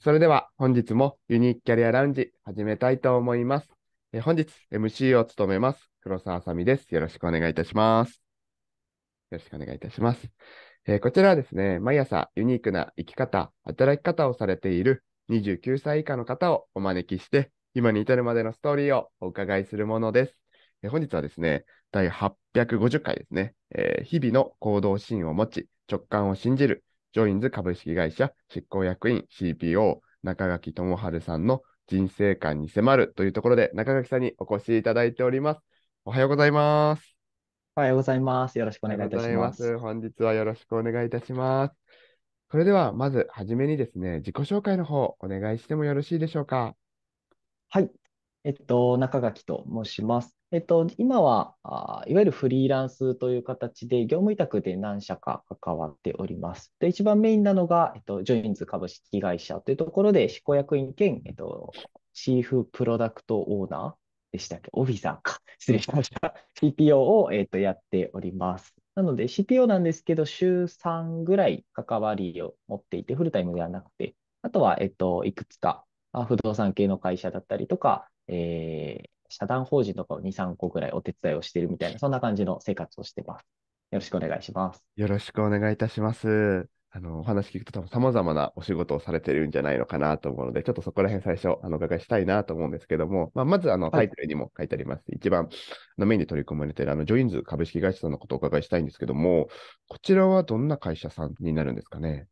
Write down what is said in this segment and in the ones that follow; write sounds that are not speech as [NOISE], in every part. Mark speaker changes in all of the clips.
Speaker 1: それでは本日もユニークキャリアラウンジ始めたいと思います。え本日 MC を務めます、黒沢あさみです。よろしくお願いいたします。よろしくお願いいたします。えこちらはですね、毎朝ユニークな生き方、働き方をされている29歳以下の方をお招きして、今に至るまでのストーリーをお伺いするものです。え本日はですね、第850回ですね、えー、日々の行動シーンを持ち、直感を信じる、ジョインズ株式会社執行役員 CPO 中垣智春さんの人生観に迫るというところで中垣さんにお越しいただいております。おはようございます。おはようございます。よろしくお願いいたします。ます本日はよろしくお願いいたします。それではまずはじめにですね、自己紹介の方お願いしてもよろしいでしょうか。
Speaker 2: はい、えっと、中垣と申します。えっと、今は、あいわゆるフリーランスという形で、業務委託で何社か関わっております。で、一番メインなのが、えっと、ジョインズ株式会社というところで、執行役員兼、えっと、チーフプロダクトオーナーでしたっけオフィザーか。[LAUGHS] 失礼しました。CPO を、えっと、やっております。なので CPO なんですけど、週3ぐらい関わりを持っていて、フルタイムではなくて、あとは、えっと、いくつか不動産系の会社だったりとか、えー、社団法人とかを2、3個ぐらいお手伝いをしてるみたいな、そんな感じの生活をしてます。よろしくお願いします。
Speaker 1: よろしくお願いいたします。あの、お話聞くと多分様々なお仕事をされてるんじゃないのかなと思うので、ちょっとそこら辺最初、あの、お伺いしたいなと思うんですけども、まあ、まず、あの、タイトルにも書いてあります。はい、一番、の、メインで取り組まれている、あの、ジョインズ株式会社さんのことをお伺いしたいんですけども、こちらはどんな会社さんになるんです
Speaker 2: かね。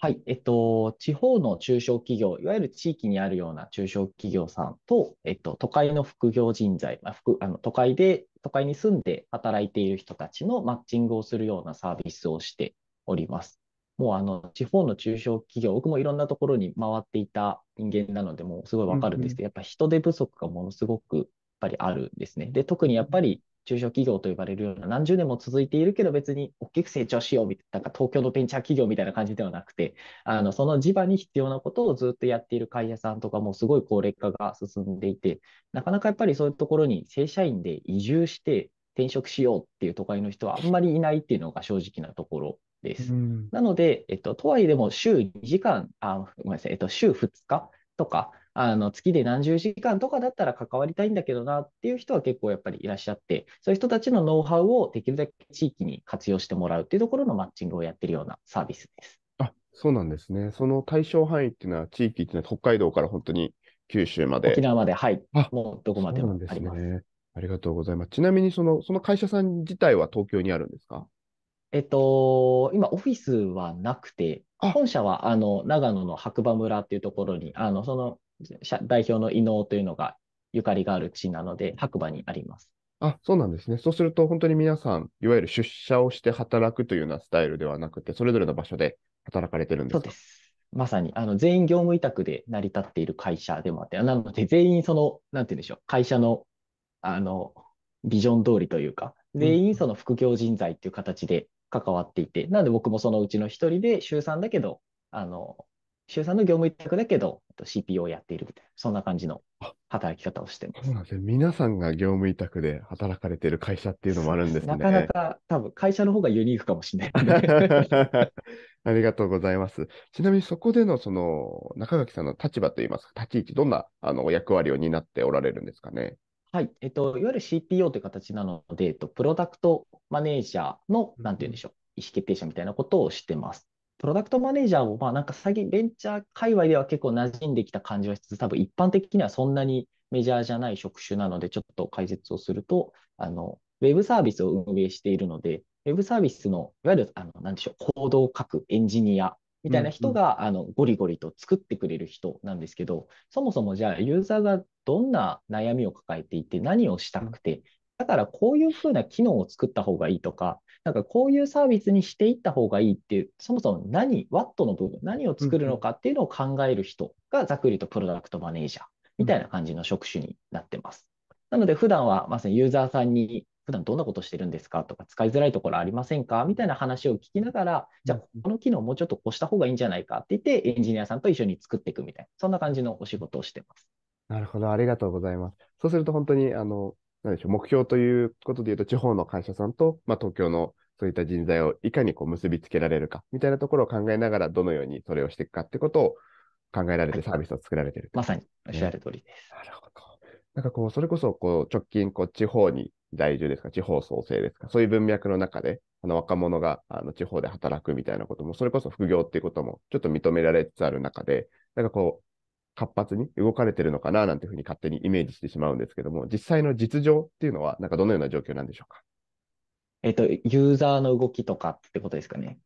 Speaker 2: はい。えっと、地方の中小企業、いわゆる地域にあるような中小企業さんと、えっと、都会の副業人材、まあ、副、あの、都会で、都会に住んで働いている人たちのマッチングをするようなサービスをしております。もうあの、地方の中小企業、僕もいろんなところに回っていた人間なので、もうすごいわかるんですけど、やっぱ人手不足がものすごくやっぱりあるんですね。で、特にやっぱり中小企業と呼ばれるような何十年も続いているけど別に大きく成長しようみたいな、なんか東京のベンチャー企業みたいな感じではなくて、あの、その地場に必要なことをずっとやっている会社さんとかもすごい高齢化が進んでいて、なかなかやっぱりそういうところに正社員で移住して転職しようっていう都会の人はあんまりいないっていうのが正直なところです。うん、なので、えっと、とはいえでも週2時間、あ、ごめんなさい、えっと、週2日とか、あの月で何十時間とかだったら関わりたいんだけどなっていう人は結構やっぱりいらっしゃって、そういう人たちのノウハウをできるだけ地域に活用してもらうっていうところのマッチングをやってるようなサービス
Speaker 1: です。あそうなんですね。その対象範囲っていうのは、地域っていうのは北海道から本当に九州まで。沖縄まで、は
Speaker 2: い。もうどこまでもありま
Speaker 1: す。すね、ありがとうございます。ちなみにその、その
Speaker 2: 会社さん自体は東京にあるんですかえっと、今、オフィスはなくて、本社はあの長野の白馬村っていうところに、あのその代表の伊能というのがゆかりがある地なので、白馬にあります。
Speaker 1: あ、そうなんですね。そうすると、本当に皆さん、いわゆる出社をして働くというようなスタイルではなくて、それぞれの場所で
Speaker 2: 働かれてるんですかそうです。まさに、あの、全員業務委託で成り立っている会社でもあって、なので、全員その、なんて言うんでしょう、会社の、あの、ビジョン通りというか、全員その副業人材という形で関わっていて、うん、なので僕もそのうちの一人で、週3だけど、あの、さんの業務委託だけど、CPO をやっているみたいな、そん
Speaker 1: な感じの働き方をしてます。す皆さんが業務委託で働かれている会社っていうのもあるんですね。なかなか
Speaker 2: 多分会社の方がユニークかもしれ
Speaker 1: ない、[LAUGHS] ありがとうございます。ちなみにそこでのその中垣さんの立場といいますか、立ち位置、どんなあの役割を担っておられるんですかね。
Speaker 2: はい、えっと、いわゆる CPO という形なので、えっと、プロダクトマネージャーの、なんて言うんでしょう、意思決定者みたいなことをしてます。プロダクトマネージャーも、まあなんか最近ベンチャー界隈では結構馴染んできた感じはしつつ、多分一般的にはそんなにメジャーじゃない職種なので、ちょっと解説をすると、あの、ウェブサービスを運営しているので、ウェブサービスの、いわゆる、あの、なんでしょう、コードを書くエンジニアみたいな人が、あの、ゴリゴリと作ってくれる人なんですけど、そもそもじゃあ、ユーザーがどんな悩みを抱えていて、何をしたくて、だからこういうふうな機能を作った方がいいとか、なんかこういうサービスにしていった方がいいっていう、そもそも何、ワットの部分、何を作るのかっていうのを考える人がざっくりとプロダクトマネージャーみたいな感じの職種になってます。なので普段はまさにユーザーさんに普段どんなことしてるんですかとか使いづらいところありませんかみたいな話を聞きながら、じゃあこの機能もうちょっと押した方がいいんじゃないかって言ってエンジニアさんと一緒に作っていくみたいな、そんな感じのお仕事をしてます。
Speaker 1: なるほど、ありがとうございます。そうすると本当にあのなんでしょう、目標ということでいうと、地方の会社さんと、まあ、東京のそういった人材をいかにこう結びつけられるか、みたいなところを考えながら、どのようにそれをしていくかってことを考えられてサービスを作られている、と、まさにおっしゃる通りです。なるほど。なんかこう、それこそこう直近こう、地方に在住ですか、地方創生ですか、そういう文脈の中で、あの若者があの地方で働くみたいなことも、それこそ副業っていうこともちょっと認められつつある中で、なんかこう、活発に動かれてるのかななんていうふうに勝手にイメージしてしまうんですけども、実際の実情っていうのは、なんかどのような状況なんでしょうか。
Speaker 2: えっと、ユーザーの動きとかってことですかね。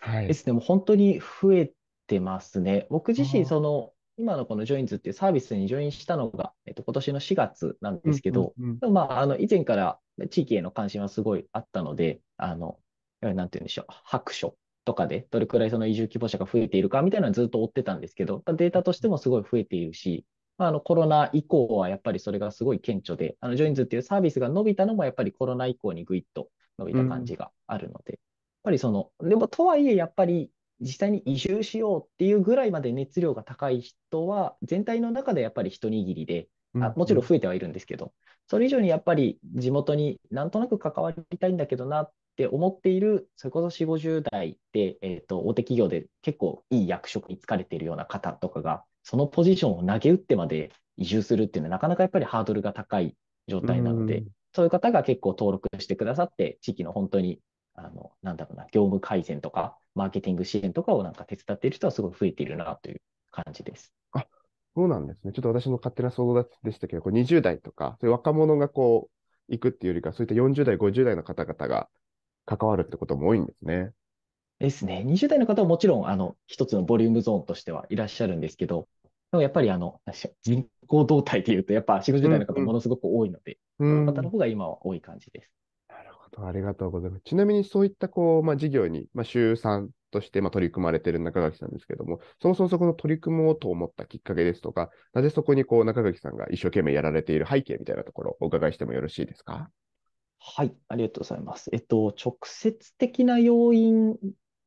Speaker 2: はい。ですでも本当に増えてますね。僕自身、その、今のこのジョインズっていうサービスにジョインしたのが、えっと、今年の4月なんですけど、まあ、あの、以前から地域への関心はすごいあったので、あの、なんて言うんでしょう、白書とかで、どれくらいその移住希望者が増えているかみたいなのはずっと追ってたんですけど、データとしてもすごい増えているし、あのコロナ以降はやっぱりそれがすごい顕著で、あのジョインズっていうサービスが伸びたのもやっぱりコロナ以降にぐいっと伸びた感じがあるので、うん、やっぱりその、でもとはいえやっぱり実際に移住しようっていうぐらいまで熱量が高い人は、全体の中でやっぱり一握りで、あもちろん増えてはいるんですけど、それ以上にやっぱり地元になんとなく関わりたいんだけどなっって思っている、それこそ4、50代で、えーと、大手企業で結構いい役職に就かれているような方とかが、そのポジションを投げ打ってまで移住するっていうのは、なかなかやっぱりハードルが高い状態なので、うそういう方が結構登録してくださって、地域の本当に、あのなんだろうな、業務改善とか、マーケティング支援とかをなんか手伝っている人はすごい増えているなという感じです。あ
Speaker 1: そうなんですね。ちょっと私の勝手な想像でしたけど、こう20代とか、そういう若者がこう、行くっていうよりか、そういった40代、50代の方々が関わるってことも多いんですね。
Speaker 2: ですね。20代の方はもちろん、あの、一つのボリュームゾーンとしてはいらっしゃるんですけど、でもやっぱりあの、人口動態でいうと、やっぱ4、50代の方ものすごく多いので、うん、うの方の方が今は多い感じです。
Speaker 1: なるほど、ありがとうございます。ちなみにそういったこう、まあ、事業に、まあ、週3として、まあ、取り組まれている中垣さんですけども、そもそもそこの取り組もうと思ったきっかけですとか、なぜそこにこう中垣さんが一生懸命やられている背景みたいなところお伺いしてもよろしいですかはい、
Speaker 2: ありがとうございます。えっと、直接的な要因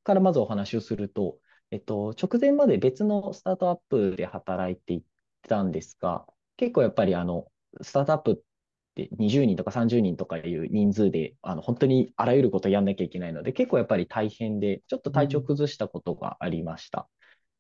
Speaker 2: からまずお話をすると、えっと、直前まで別のスタートアップで働いていたんですが、結構やっぱりあの、スタートアップって20人とか30人とかいう人数で、あの、本当にあらゆることをやんなきゃいけないので、結構やっぱり大変で、ちょっと体調崩したことがありました。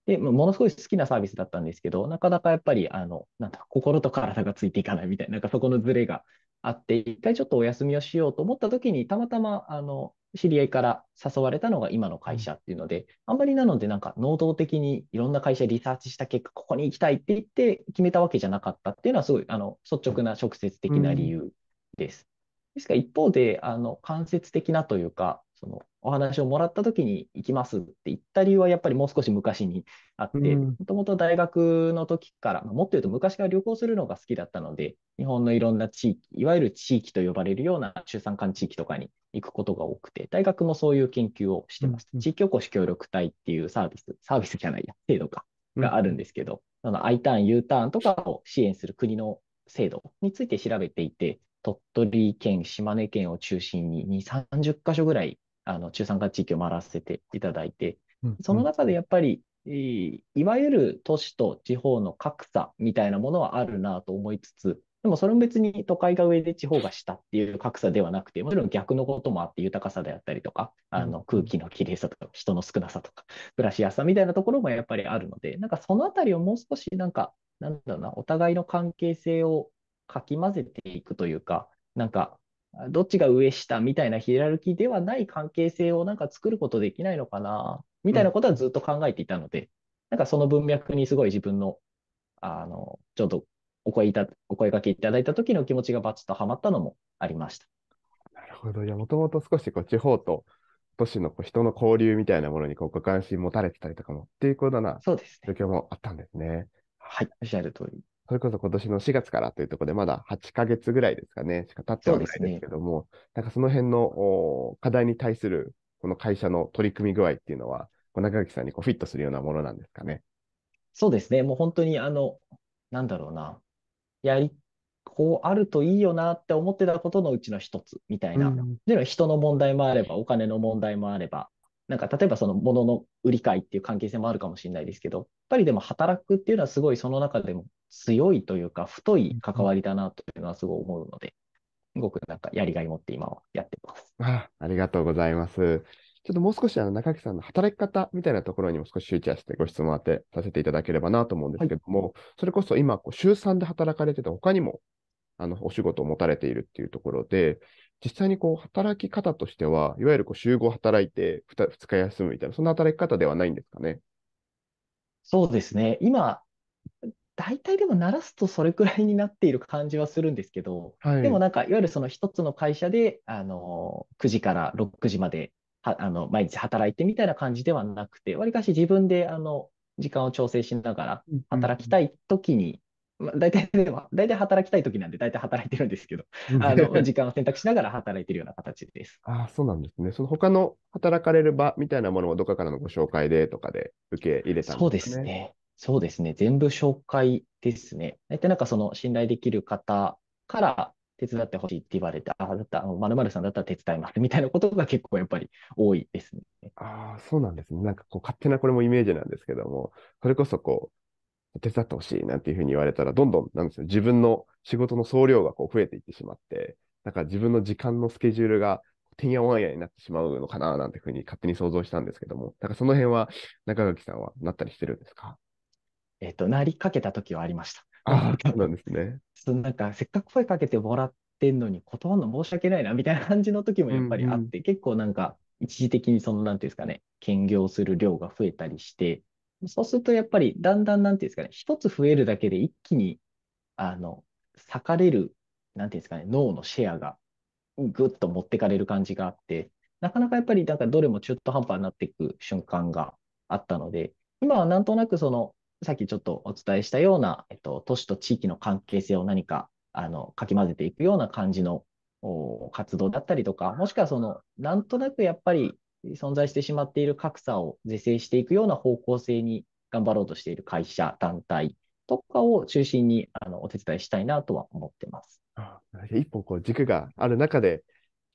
Speaker 2: で、ものすごい好きなサービスだったんですけど、なかなかやっぱり、あの、なんだ、心と体がついていかないみたいな、なんかそこのズレがあって、一回ちょっとお休みをしようと思った時に、たまたま、あの、知り合いから誘われたのが今の会社っていうので、あんまりなのでなんか能動的にいろんな会社リサーチした結果、ここに行きたいって言って決めたわけじゃなかったっていうのはすごい、あの、率直な直接的な理由です。うん、ですから一方で、あの、間接的なというか、そのお話をもらった時に行きますって言った理由はやっぱりもう少し昔にあって、もともと大学の時から、もっと言うと昔から旅行するのが好きだったので、日本のいろんな地域、いわゆる地域と呼ばれるような中山間地域とかに行くことが多くて、大学もそういう研究をしてます。うん、地域おこし協力隊っていうサービス、サービスじゃないや、制度か、があるんですけど、うん、あの I ターン、U ターンとかを支援する国の制度について調べていて、鳥取県、島根県を中心に2、30か所ぐらいあの中山間地域を回らせていただいて、その中でやっぱり、いわゆる都市と地方の格差みたいなものはあるなと思いつつ、でもそれも別に都会が上で地方が下っていう格差ではなくて、もちろん逆のこともあって、豊かさであったりとか、あの空気のきれいさとか、人の少なさとか、暮らしやすさみたいなところもやっぱりあるので、なんかそのあたりをもう少し、なんか、なんだろうな、お互いの関係性をかき混ぜていくというか、なんかどっちが上下みたいなヒエラルキーではない関係性をなんか作ることできないのかな、みたいなことはずっと考えていたので、なんかその文脈にすごい自分の、あの、ちょっとお声いた、お声掛けいただいた時の気持ちがバチッとはまったのもありました。
Speaker 1: なるほど。いや、もともと少しこう地方と都市のこう人の交流みたいなものにこうご関心持たれてたりとかもっていうことなそうですね。状況もあったんですね。はい、おっしゃる通り。それこそ今年の4月からというところで、まだ8ヶ月ぐらいですかね、しか経ってはないですけども、ね、なんかその辺の課題に対するこの会社の取り組み具合っていうのは、中垣さんにこう
Speaker 2: フィットするようなものなんですかね。そうですね、もう本当に、あの、なんだろうな、やり、こうあるといいよなって思ってたことのうちの一つみたいな、うん、人の問題もあれば、お金の問題もあれば、なんか例えばその物の売り買いっていう関係性もあるかもしれないですけど、やっぱりでも働くっていうのはすごいその中でも強いというか、太い関わりだなというのはすごい思うので、すごくなんかやりがい持って今はやってます。
Speaker 1: あありがとうございます。ちょっともう少しあの中木さんの働き方みたいなところにも少し集中してご質問あ当てさせていただければなと思うんですけども、はい、それこそ今、週3で働かれてて、他にもあのお仕事を持たれているっていうところで、実際にこう働き方としては、いわゆるこう週5働いて 2, 2日休むみたいな、そんな働き方ではないんで
Speaker 2: すかね。そうですね。今、大体でも鳴らすとそれくらいになっている感じはするんですけど、はい、でもなんか、いわゆるその一つの会社で、あの、9時から6時まで、あの、毎日働いてみたいな感じではなくて、わりかし自分で、あの、時間を調整しながら、働きたい時に、まあ、大体でも、大体働きたい時なんで、大体働いてるんですけど、あの時間を選択しながら働いてるような
Speaker 1: 形です。[LAUGHS] ああ、そうなんですね。その他の働かれる場みたいなものをどっかからのご紹介でと
Speaker 2: かで受け入れたんですね。そうですね。そうですね。全部紹介ですね。大体なんかその信頼できる方から手伝ってほしいって言われて、ああ、だった、まるさんだったら手伝いますみたいなことが結構やっぱり多いですね。ああ、そうなんですね。なんかこう勝手
Speaker 1: なこれもイメージなんですけども、それこそこう、手伝ってほしいなんていうふうに言われたら、どんどん、なんですよ、自分の仕事の総量がこう増えていってしまって、なんか自分の時間のスケジュールが、てんやわんやになってしまうのかななんていうふうに勝手に想像したんですけども、だからその辺は
Speaker 2: 中垣さんはなったりしてるんですかえっ、と、なりかけた時はありました。ああ、そうなんですね。なんかせっかく声かけてもらってんのに断るの申し訳ないなみたいな感じの時もやっぱりあって、うんうん、結構なんか一時的にその、なんていうんですかね、兼業する量が増えたりして、そうするとやっぱりだんだんなんていうんですかね、一つ増えるだけで一気に、あの、裂かれる、なんていうんですかね、脳のシェアがぐっと持ってかれる感じがあって、なかなかやっぱりなんかどれも中途半端になっていく瞬間があったので、今はなんとなくその、さっきちょっとお伝えしたような、えっと、都市と地域の関係性を何か、あの、かき混ぜていくような感じのお活動だったりとか、もしくはその、なんとなくやっぱり存在してしまっている格差を是正していくような方向性に頑張ろうとしている会社、団体とかを中心にあのお手伝いしたいなとは思ってます。あ一歩こう軸がある中で、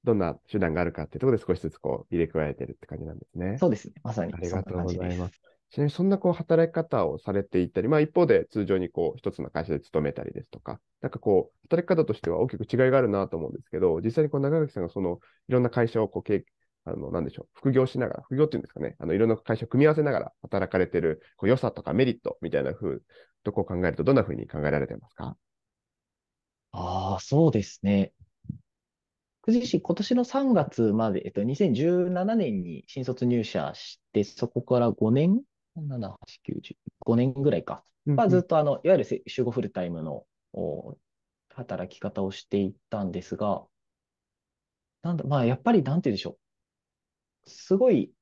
Speaker 2: どん
Speaker 1: な手段があるかっていうところで少しずつこう入れ加えてるって感じなんですね。そうですね。まさに。ありがとうございます。ちなみにそんなこう働き方をされていたり、まあ、一方で通常にこう一つの会社で勤めたりですとか、なんかこう働き方としては大きく違いがあるなと思うんですけど、実際にこう長垣さんがそのいろんな会社をこう経あの、なんでしょう、副業しながら、副業っていうんですかね、あの、いろんな会社を組み合わせながら働かれてる、こう、良さとかメリットみたいなふう、とこを考えると、どんなふうに考えられてます
Speaker 2: かああ、そうですね。僕自身、今年の3月まで、えっと、2017年に新卒入社して、そこから5年、7、8、9、10、5年ぐらいか。まあ、ずっと、あの、いわゆる週合フルタイムの働き方をしていったんですが、なんだ、まあ、やっぱり、なんて言うんでしょう。すごい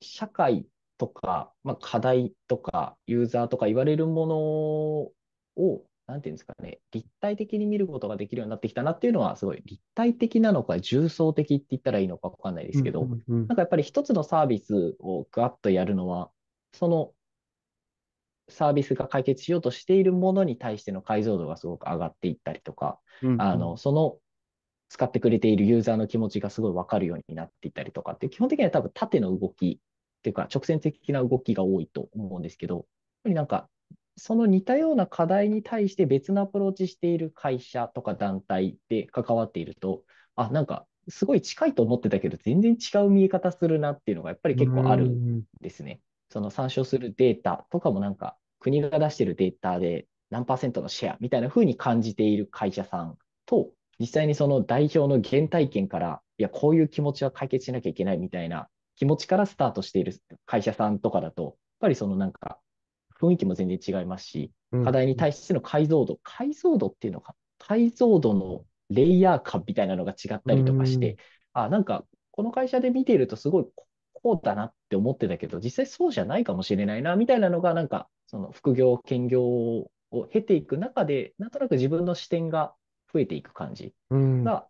Speaker 2: 社会とか、まあ、課題とかユーザーとか言われるものを、何て言うんですかね、立体的に見ることができるようになってきたなっていうのは、すごい立体的なのか、重層的って言ったらいいのか分かんないですけど、うんうんうん、なんかやっぱり一つのサービスをガッとやるのは、そのサービスが解決しようとしているものに対しての解像度がすごく上がっていったりとか、うんうん、あのその使ってくれているユーザーの気持ちがすごいわかるようになっていたりとかって、基本的には多分縦の動きっていうか、直線的な動きが多いと思うんですけど、やっぱりなんか、その似たような課題に対して別のアプローチしている会社とか団体で関わっていると、あ、なんか、すごい近いと思ってたけど、全然違う見え方するなっていうのがやっぱり結構あるんですね。その参照するデータとかもなんか、国が出しているデータで何パーセントのシェアみたいな風に感じている会社さんと、実際にその代表の原体験から、いや、こういう気持ちは解決しなきゃいけないみたいな気持ちからスタートしている会社さんとかだと、やっぱりそのなんか、雰囲気も全然違いますし、課題に対しての解像度、解像度っていうのか、解像度のレイヤー感みたいなのが違ったりとかして、あ、なんか、この会社で見ているとすごいこうだなって思ってたけど、実際そうじゃないかもしれないな、みたいなのが、なんか、その副業、兼業を経ていく中で、なんとなく自分の視点が増えていく感じが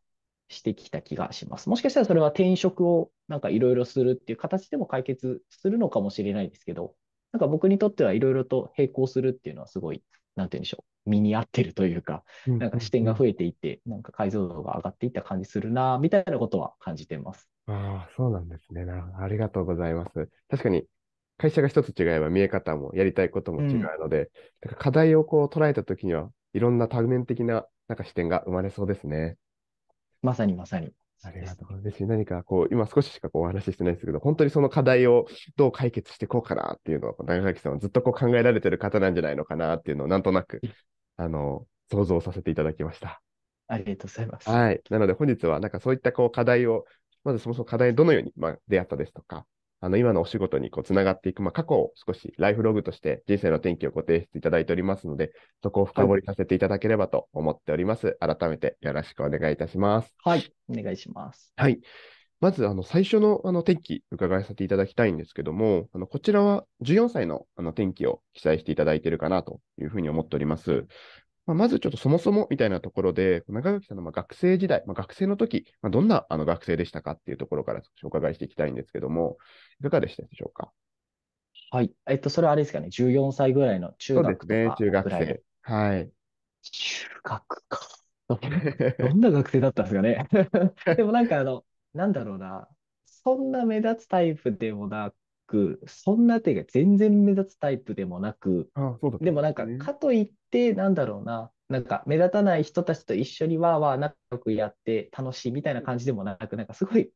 Speaker 2: してきた気がします。もしかしたらそれは転職をなんかいろいろするっていう形でも解決するのかもしれないですけど、なんか僕にとってはいろいろと並行するっていうのはすごい、なんて言うんでしょう、身に合ってるというか、なんか視点が増えていって、なんか解像度が上がっていった感じするな、みたいなことは感じてます。ああ、そうなんですね。なるほど。
Speaker 1: ありがとうございます。確かに、会社が一つ違えば見え方もやりたいことも違うので、うん、課題をこう捉えたときには、いろんな多面的ななんか視点が生まれそうですね。
Speaker 2: まさにまさに。ありがと
Speaker 1: う。嬉しい。何かこう、今少ししかこうお話ししてないんですけど、本当にその課題をどう解決していこうかなっていうのを、長垣さんはずっとこう考えられてる方なんじゃないのかなっていうのを、なんとなく、あの、想像させていただきました。
Speaker 2: ありがとうございます。は
Speaker 1: い。なので本日は、なんかそういったこう課題を、まずそもそも課題どのように、まあ、出会ったですとか、あの、今のお仕事にこう、つながっていく、まあ、過去を少しライフログとして人生の転機をご提出いただいておりますので、そこを深掘りさせていただければと思っております。はい、改めてよろしくお願いいたします。はい、
Speaker 2: お願いします。
Speaker 1: はい。まず、あの、最初の、あの、天気、伺いさせていただきたいんですけども、あの、こちらは14歳の、あの、天気を記載していただいているかなというふうに思っております。まあ、まずちょっとそもそもみたいなところで、中垣さんのま学生時代、まあ、学生の時、まあ、どんなあの学生でしたかっていうところから紹介お伺いしていきたいんですけども、いかがでしたでしょうか。
Speaker 2: はい。えっと、それはあれですかね、14歳ぐらいの中学とかぐらいそうですね、中学生。はい。中学か。どんな学生だったんですかね。[LAUGHS] でもなんかあの、なんだろうな、そんな目立つタイプでもなく、そんな手が全然目立つタイプでもなく、ああそうだでもなんか、かといっ、なんだろうな、なんか目立たない人たちと一緒にわーわー仲良くやって楽しいみたいな感じでもなく、なんかすごい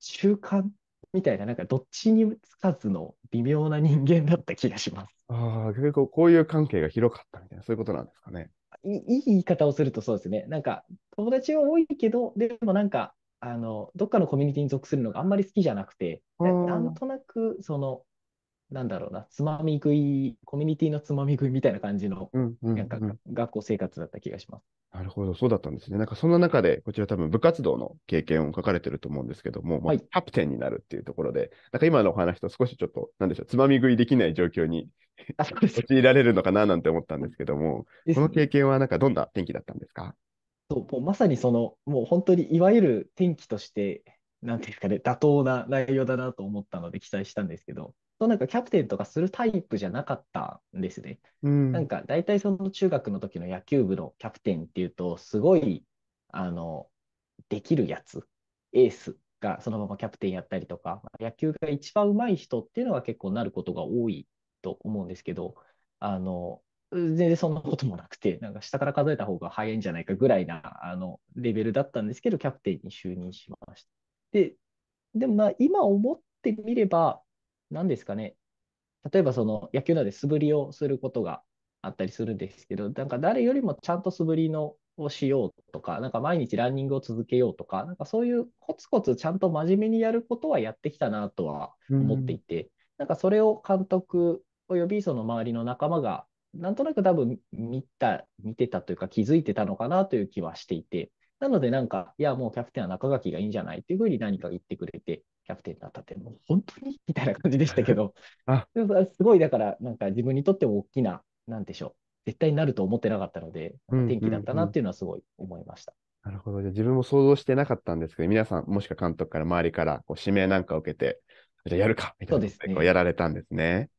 Speaker 2: 習慣みたいな、なんかどっちにつかずの微妙な人間だった気がします。ああ、結構こういう関係が広かったみたいな、そういうことなんですかね。いいい言い方をするとそうですね。なんか友達は多いけど、でもなんかあのどっかのコミュニティに属するのがあんまり好きじゃなくて、なんとなくそのなんだろうな、つまみ食い、コミュニティのつまみ食いみたいな感じの、なんか学校生活だった気がします。
Speaker 1: なるほど、そうだったんですね。なんかそんな中で、こちら多分部活動の経験を書かれてると思うんですけども、はい、キャプテンになるっていうところで、なんか今のお話と少しちょっと、なんでしょう、つまみ食いできない状況に陥られるのかななんて思ったんですけども、ね、この経験はなんかどんな天気だったんですか
Speaker 2: そうもうまさにその、もう本当にいわゆる天気として、なんていうかね、妥当な内容だなと思ったので期待したんですけど、となかキャプテンとかするタイプじゃなかったんですね。うん、なんか大体その中学の時の野球部のキャプテンっていうと、すごい、あの、できるやつ、エースがそのままキャプテンやったりとか、野球が一番上手い人っていうのが結構なることが多いと思うんですけど、あの、全然そんなこともなくて、なんか下から数えた方が早いんじゃないかぐらいなあのレベルだったんですけど、キャプテンに就任しました。で、でもまあ今思ってみれば、何ですかね、例えばその野球なので素振りをすることがあったりするんですけど、なんか誰よりもちゃんと素振りのをしようとか、なんか毎日ランニングを続けようとか、なんかそういうコツコツちゃんと真面目にやることはやってきたなとは思っていて、うん、なんかそれを監督およびその周りの仲間が、なんとなく多分見た、見てたというか気づいてたのかなという気はしていて、なので、なんか、いや、もうキャプテンは中垣がいいんじゃないっていうふうに何か言ってくれて、キャプテンになったって、もう本当にみたいな感じでしたけど、あ [LAUGHS] すごいだから、なんか自分にとっても大きな、なんでしょう、絶対になると思ってなかったので、天気だったなっていうのはすごい思いました。
Speaker 1: なるほど。じゃ自分も想像してなかったんですけど、皆さん、もしくは監督から周りからこう指名なんかを受けて、じゃあやるかみたいな、ね、こうやられたんですね。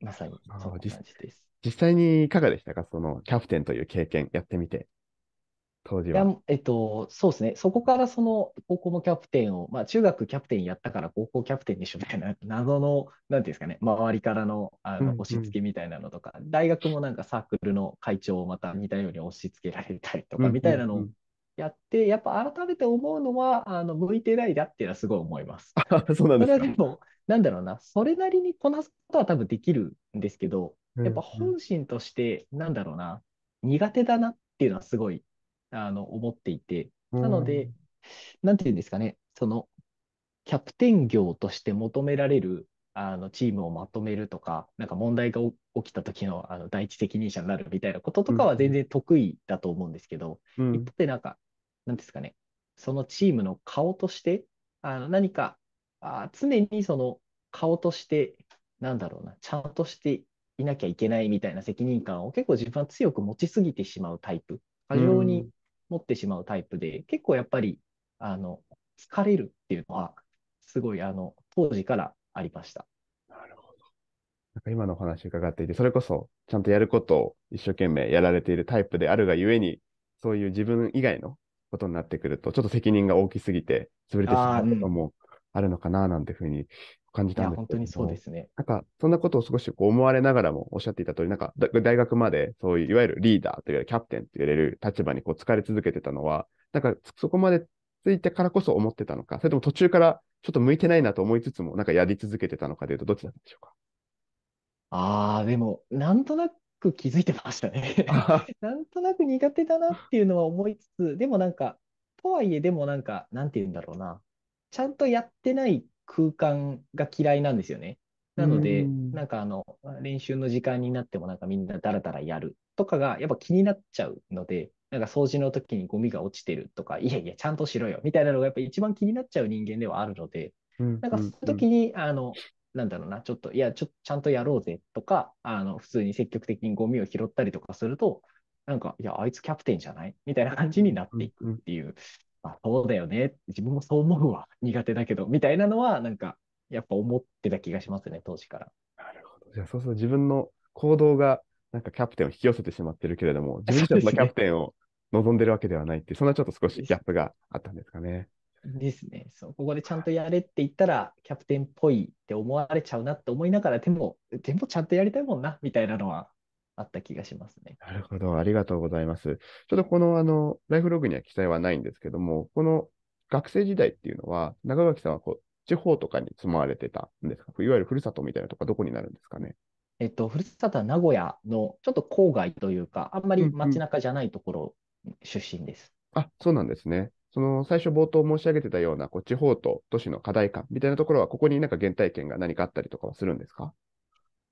Speaker 1: まさにそうです実。実際にいかがでしたか、そのキャプテンという経験、やってみて。
Speaker 2: 当時は。や、えっと、そうですね。そこからその高校のキャプテンを、まあ中学キャプテンやったから高校キャプテンでしょみたいな [LAUGHS] 謎の、なんていうんですかね、周りからの、あの押し付けみたいなのとか、大学もなんかサークルの会長をまた似たように押し付けられたりとか、みたいなのをやって、やっぱ改めて思うのは、あの、向いてないなっていうのはすごい思います。[LAUGHS] そうなんそでれはでか。も、なんだろうな、それなりにこなすことは多分できるんですけど、やっぱ本心として、なんだろうな、苦手だなっていうのはすごいあの思っていて、なので、なんていうんですかね、そのキャプテン業として求められるあのチームをまとめるとか、なんか問題が起きた時のあの第一責任者になるみたいなこととかは全然得意だと思うんですけど、うん、一方でなんか、なんですかね、そのチームの顔として、あの何かあ常にその顔として、なんだろうな、ちゃんとしていなきゃいけないみたいな責任感を結構自分は強く持ちすぎてしまうタイプ、過剰に持ってしまうタイプで、結構やっぱり、あの、疲れるっていうのは、すごい、あの、当時からありました。なるほど。
Speaker 1: なんか今のお話伺っていて、それこそ、ちゃんとやることを一生懸命やられているタイプであるがゆえに、そういう自分以外のことになってくると、ちょっと責任が大きすぎて、潰れてしまうこともあるのかな、なんていうふうに感じたんです本当にそうですね。なんか、そんなことを少しこう思われながらもおっしゃっていた通り、なんか、大学まで、そういういわゆるリーダーというか、キャプテンって言われる立場にこう疲れ続けてたのは、なんか、そこまでついてからこそ思ってたのか、それとも途中からちょっと向いてないなと思いつつも、なんかやり続けてたのかというと、どっちなんでしょうか。
Speaker 2: ああ、でも、なんとなく気づいてましたね [LAUGHS] なんとなく苦手だなっていうのは思いつつ、でもなんか、とはいえ、でもなんか、なんて言うんだろうな。ちゃんとやってない空間が嫌いなんですよね。なので、なんかあの、練習の時間になってもなんかみんなダラダラやるとかがやっぱ気になっちゃうので、なんか掃除の時にゴミが落ちてるとか、いやいや、ちゃんとしろよみたいなのがやっぱ一番気になっちゃう人間ではあるので、なんかその時に、あの、なんだろうな、ちょっと、いや、ちょちゃんとやろうぜとか、あの、普通に積極的にゴミを拾ったりとかすると、なんか、いや、あいつキャプテンじゃないみたいな感じになっていくっていうあ、そうだよね。自分もそう思うわ。苦手だけど。みたいなのは、なんか、やっぱ思ってた気がしますね、当時から。な
Speaker 1: るほど。じゃあ、そうすると自分の行動が、なんかキャプテンを引き寄せてしまってるけれども、[LAUGHS] 自分自身のキャプテンを望んでるわけではないってそんなちょっと少しギャップがあったんですかね。
Speaker 2: ですね。そう、ここでちゃんとやれって言ったら、キャプテンっぽいって思われちゃうなって思いながら、でも、でもちゃんとやりたいもんな、みたいなのはあった気がしますね。なる
Speaker 1: ほど、ありがとうございます。ちょっとこのあのライフログには記載はないんですけども、この学生時代っていうのは、中垣さんはこう地方とかに住まわれてたんですかいわゆるふるさとみたいなとか、どこになるんで
Speaker 2: すかね。えっと、ふるさとは名古屋のちょっと郊外というか、あんまり街中じゃないところ出身です。
Speaker 1: うんうん、あそうなんですね。その最初冒頭申し上げてたようなこう地方と都市の課題感みたいなところは、ここになんか原体験が何かあったりとかはするんですか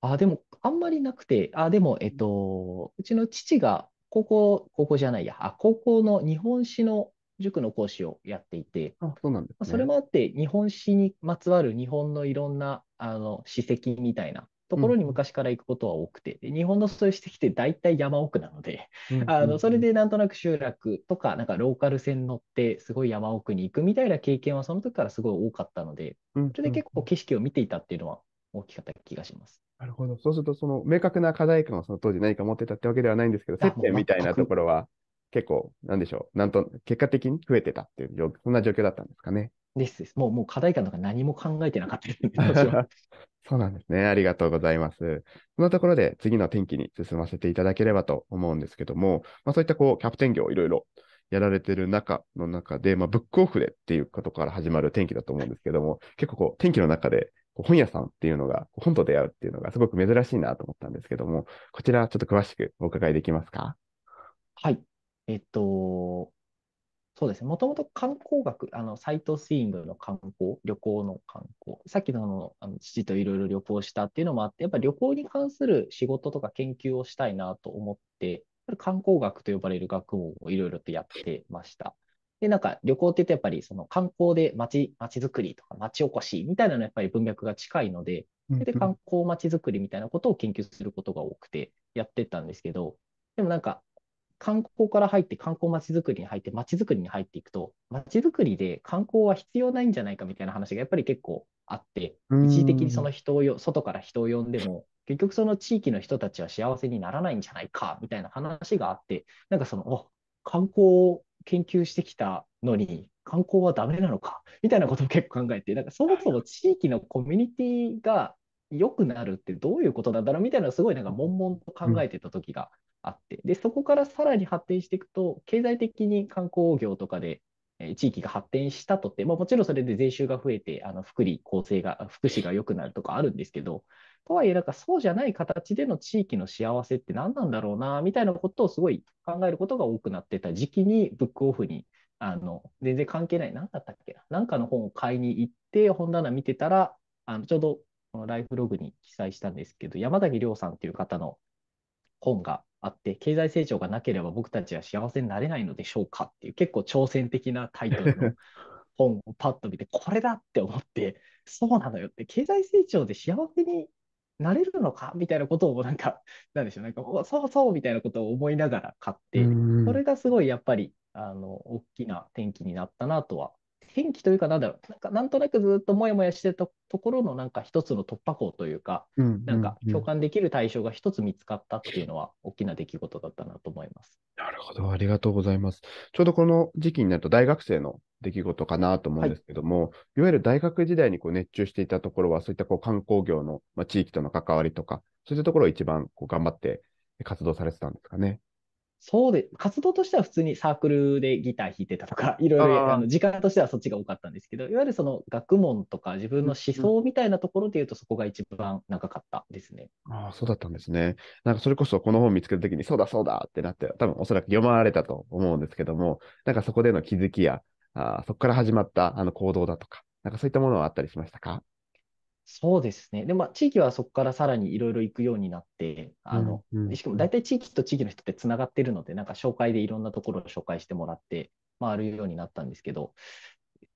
Speaker 2: あ、でも、あんまりなくて、あ、でも、えっと、うちの父が高校、高校じゃないや、あ、高校の日本史の塾の講師をやっていて、あ、そうなんですまね。それもあって、日本史にまつわる日本のいろんな、あの、史跡みたいなところに昔から行くことは多くて、で日本のそういう史跡って大体山奥なので、うん、[LAUGHS] あの、それでなんとなく集落とか、なんかローカル線乗って、すごい山奥に行くみたいな経験はその時からすごい多かったので、それで結構景色を見ていたっていうのは大きかった気がします。
Speaker 1: なるほど。そうすると、その明確な課題感をその当時何か持ってたってわけではないんですけど、接点みたいなところは結構、なんでしょう、なんと、結果的に増えてたっていう、そんな状況だったんですかね。
Speaker 2: ですです。もう、もう課題感とか何も考えてなかったです、ね、[LAUGHS]
Speaker 1: そうなんですね。ありがとうございます。そのところで次の天気に進ませていただければと思うんですけども、まあ、そういったこう、キャプテン業いろいろやられてる中の中で、まあ、ブックオフでっていうことから始まる天気だと思うんですけども、結構こう、天気の中で本屋さんっていうのが、本と出会うっていうのがすごく珍しいなと思ったんですけども、こちらちょっと詳しくお伺いできますか
Speaker 2: はい。えっと、そうですね。もともと観光学、あの、サイトスイングの観光、旅行の観光、さっきのあの、あの父といろいろ旅行したっていうのもあって、やっぱり旅行に関する仕事とか研究をしたいなと思って、観光学と呼ばれる学問をいろいろとやってました。で、なんか旅行って言ってやっぱりその観光で街、街づくりとか街おこしみたいなのやっぱり文脈が近いので、それで観光街づくりみたいなことを研究することが多くてやってたんですけど、でもなんか観光から入って観光街づくりに入って街づくりに入っていくと、街づくりで観光は必要ないんじゃないかみたいな話がやっぱり結構あって、一時的にその人を外から人を呼んでも、結局その地域の人たちは幸せにならないんじゃないかみたいな話があって、なんかその、観光研究してきたのに、観光はダメなのかみたいなことを結構考えて、なんかそもそも地域のコミュニティが良くなるってどういうことなんだろうみたいなのをすごいなんか悶々と考えてた時があって、で、そこからさらに発展していくと、経済的に観光業とかで地域が発展したとって、まあ、もちろんそれで税収が増えて、あの福利厚生が、福祉が良くなるとかあるんですけど、とはいえ、なんかそうじゃない形での地域の幸せって何なんだろうな、みたいなことをすごい考えることが多くなってた時期に、ブックオフに、あの、全然関係ない、何だったっけな、なんかの本を買いに行って、本棚見てたら、あのちょうどこのライフログに記載したんですけど、山崎亮さんっていう方の本があって、経済成長がなければ僕たちは幸せになれないのでしょうかっていう、結構挑戦的なタイトルの [LAUGHS] 本をパッと見て、これだって思って、そうなのよって、経済成長で幸せになれるのかみたいなことをなんか、[LAUGHS] なんでしょう、なんか、そうそうみたいなことを思いながら買って、それがすごいやっぱり、あの、大きな転機になったなとは転機というか、なんだろう、なんかなんとなくずっともやもやしてたところの、なんか一つの突破口というか、うんうんうん、なんか共感できる対象が一つ見つかったっていうのは、大きな出来事だったなと思います。な
Speaker 1: るほど、ありがとうございます。ちょうどこの時期になると、大学生の出来事かなと思うんですけども、はい、いわゆる大学時代にこう熱中していたところは、そういったこう観光業の、まあ、地域との関わりとか、そういったところを一番こう頑張って活動されてたんですかね。
Speaker 2: そうで、活動としては普通にサークルでギター弾いてたとか、[LAUGHS] いろいろあの時間としてはそっちが多かったんですけど、いわゆるその学問とか自分の思想みたいなところでいうと、そこが一番長かったですね。
Speaker 1: ああ、そうだったんですね。なんかそれこそこの本見つけたときに、そうだそうだってなって、多分おそらく読まれたと思うんですけども、なんかそこでの気づきや、あそこから始まったあの行動
Speaker 2: だとか、なんかそういったものはあったりしましたかそうですね。で、まあ、地域はそこからさらにいろいろ行くようになって、あの、しかも大体地域と地域の人ってつながってるので、なんか紹介でいろんなところを紹介してもらって、回るようになったんですけど、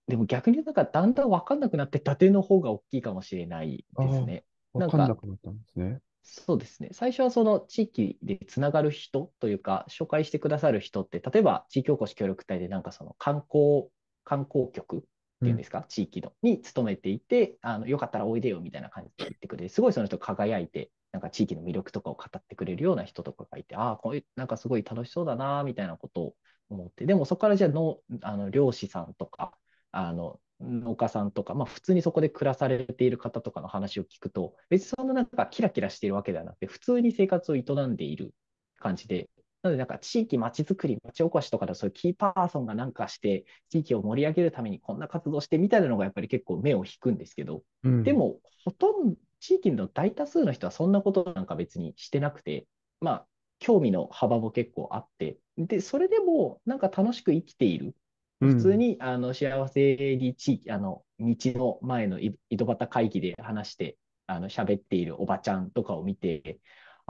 Speaker 2: でも逆になんかだんだん分かんなくなって、伊達の方が大きいかもしれないですね。かんなくなったんですね。そうですね。最初はその地域でつながる人というか、紹介してくださる人って、例えば地域おこし協力隊でなんかその観光、観光局っていうんですか、うん、地域のに勤めていてあの、よかったらおいでよみたいな感じで言ってくれて、すごいその人輝いて、なんか地域の魅力とかを語ってくれるような人とかがいて、ああ、こういう、なんかすごい楽しそうだな、みたいなことを思って、でもそこからじゃあのあの漁師さんとか、あの農家さんとか、まあ、普通にそこで暮らされている方とかの話を聞くと、別にそんななんかキラキラしているわけではなくて、普通に生活を営んでいる感じで、なので、なんか地域まちづくり、町おこしとかでそういうキーパーソンがなんかして、地域を盛り上げるためにこんな活動してみたいなのがやっぱり結構目を引くんですけど、うん、でも、ほとんど、地域の大多数の人はそんなことなんか別にしてなくて、まあ、興味の幅も結構あって、で、それでもなんか楽しく生きている。普通に、うん、あの幸せに地域、あの、道の前の井戸端会議で話して、あの、喋っているおばちゃんとかを見て、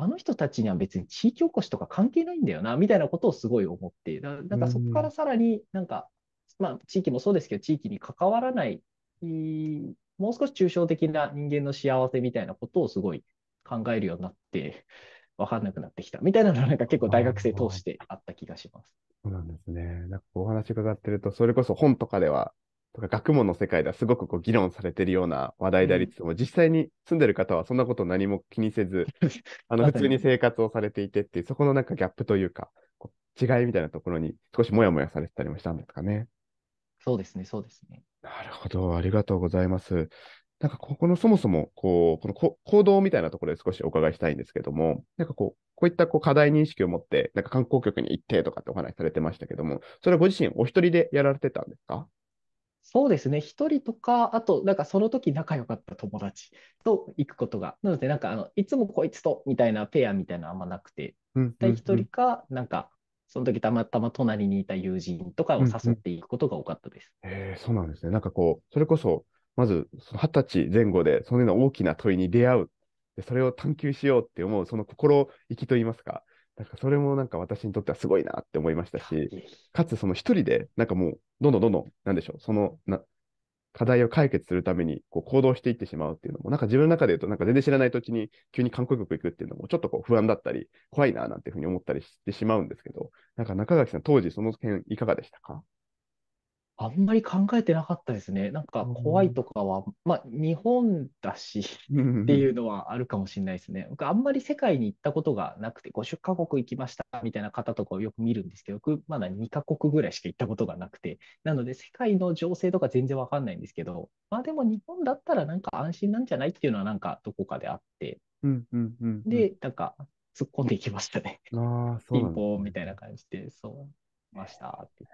Speaker 2: あの人たちには別に地域おこしとか関係ないんだよな、みたいなことをすごい思って、なんかそこからさらになんか、まあ地域もそうですけど、地域に関わらない、もう少し抽象的な人間の幸せみたいなことをすごい考えるようになって、[LAUGHS] わかんなくなってきたみたいなのなんか結構大学生通してあった気がします。
Speaker 1: そうなんですね。なんかお話伺ってると、それこそ本とかではとか学問の世界ではすごくこう議論されてるような話題でありつつも、うん、実際に住んでる方はそんなこと何も気にせず、[LAUGHS] あの普通に生活をされていてっていう、そこのなんかギャップというか、こう違いみたいなところに少しもやもやされてたりもしたんですかね。
Speaker 2: そうですね、そうですね。
Speaker 1: なるほど、ありがとうございます。なんかここのそもそもこうこのこ行動みたいなところで少しお伺いしたいんですけども、なんかこう、こういったこう課題認識を持って、なんか観光局に行ってとかってお話しされてましたけども、それはご自身お一人でやられてたんですか
Speaker 2: そうですね、一人とか、あと、なんかその時仲良かった友達と行くことが、なので、なんかあの、いつもこいつとみたいなペアみたいなあんまなくて、うんう一人か、なんか、その時たまたま隣にいた友人とかを誘っていくことが多かったです。
Speaker 1: うえー、そうなんですね。なんかこう、それこそ、まず二十歳前後で、そのような大きな問いに出会う、で、それを探求しようって思う、その心意気といいますか、なんかそれもなんか私にとってはすごいなって思いましたし、かつその一人で、なんかもう、どんどんどんどん、なんでしょう、そのな課題を解決するためにこう行動していってしまうっていうのも、なんか自分の中で言うと、なんか全然知らない土地に急に観光局行くっていうのも、ちょっとこう不安だったり、怖いななんていうふうに思ったりしてしまうんですけど、なんか中垣さん、当時その辺いかがでしたか
Speaker 2: あんまり考えてなかったですね。なんか怖いとかは、まあ日本だしっていうのはあるかもしれないですね。僕あんまり世界に行ったことがなくて、50カ国行きましたみたいな方とかをよく見るんですけど、僕まだ2カ国ぐらいしか行ったことがなくて、なので世界の情勢とか全然わかんないんですけど、まあでも日本だったらなんか安心なんじゃないっていうのはなんかどこかであって、で、なんか突っ込んでいきましたね。ああ、そうピンンみたいな感じで、そう、ましたって。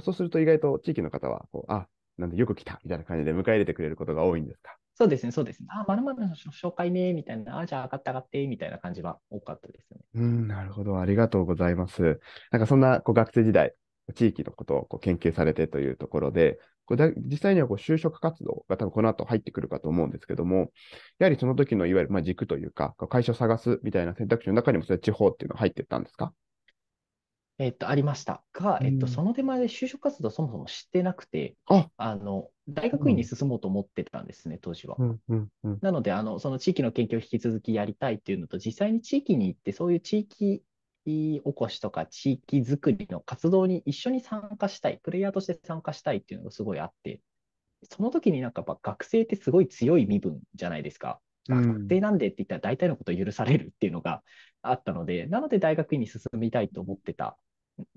Speaker 1: そうすると意外と地域の方はこう、あ、なんでよく来たみたいな感じで迎え入れてくれることが多いんですかそうですね、そうで
Speaker 2: すね。あ、まるまるの紹介ね、みたいな、あ、じゃあ上がって上がって、みたいな感じは多かったですね。
Speaker 1: うん、なるほど、ありがとうございます。なんかそんなこう学生時代、地域のことをこう研究されてというところで、これ実際にはこう就職活動が多分この後入ってくるかと思うんですけども、やはりその時のいわゆるまあ軸というか、会社を探すみたいな選択肢の中にもそれ地方っていうのは入ってったんですか
Speaker 2: えっと、ありましたが、えっと、その手前で就職活動そもそも知ってなくて、ああの、大学院に進もうと思ってたんですね、当時は。うんうんうんなので、あの、その地域の研究を引き続きやりたいっていうのと、実際に地域に行って、そういう地域おこしとか地域づくりの活動に一緒に参加したい、プレイヤーとして参加したいっていうのがすごいあって、その時になんかやっぱ学生ってすごい強い身分じゃないですか。学生なんでって言ったら大体のことを許されるっていうのがあったので、なので大学院に進みたいと思ってた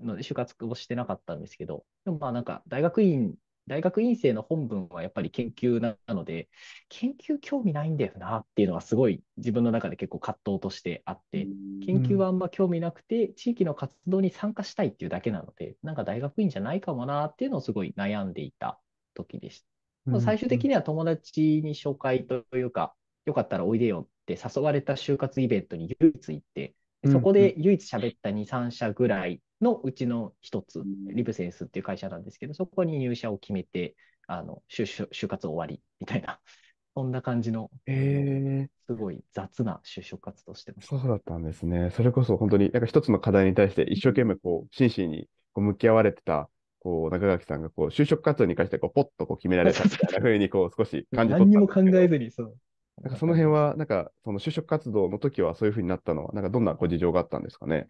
Speaker 2: ので、就活をしてなかったんですけど、でもまあなんか大学院、大学院生の本文はやっぱり研究なので、研究興味ないんだよなっていうのはすごい自分の中で結構葛藤としてあって、研究はあんま興味なくて、地域の活動に参加したいっていうだけなので、なんか大学院じゃないかもなっていうのをすごい悩んでいた時でした。最終的には友達に紹介というか、よかったらおいでよって誘われた就活イベントに唯一行って、そこで唯一喋った2、3社ぐらいのうちの1つ、リブセンスっていう会社なんですけど、そこに入社を決めて、あの就就活終わりみたいな、[LAUGHS] そんな感じの、えー、すごい雑な就職活動してます。そ
Speaker 1: うだったんですね。それこそ本当に、なんか一つの課題に対して一生懸命こう真摯にこう向き合われてたこう中垣さんがこう就職活動に関してこうポッとこう決められたみたいなふうにこう少し感じ取ったんですけど。[LAUGHS] 何も考えずにそう。なんかその辺は、なんか、その就職活動の時はそういうふうになったのは、なんかどんなご事情があったんですかね。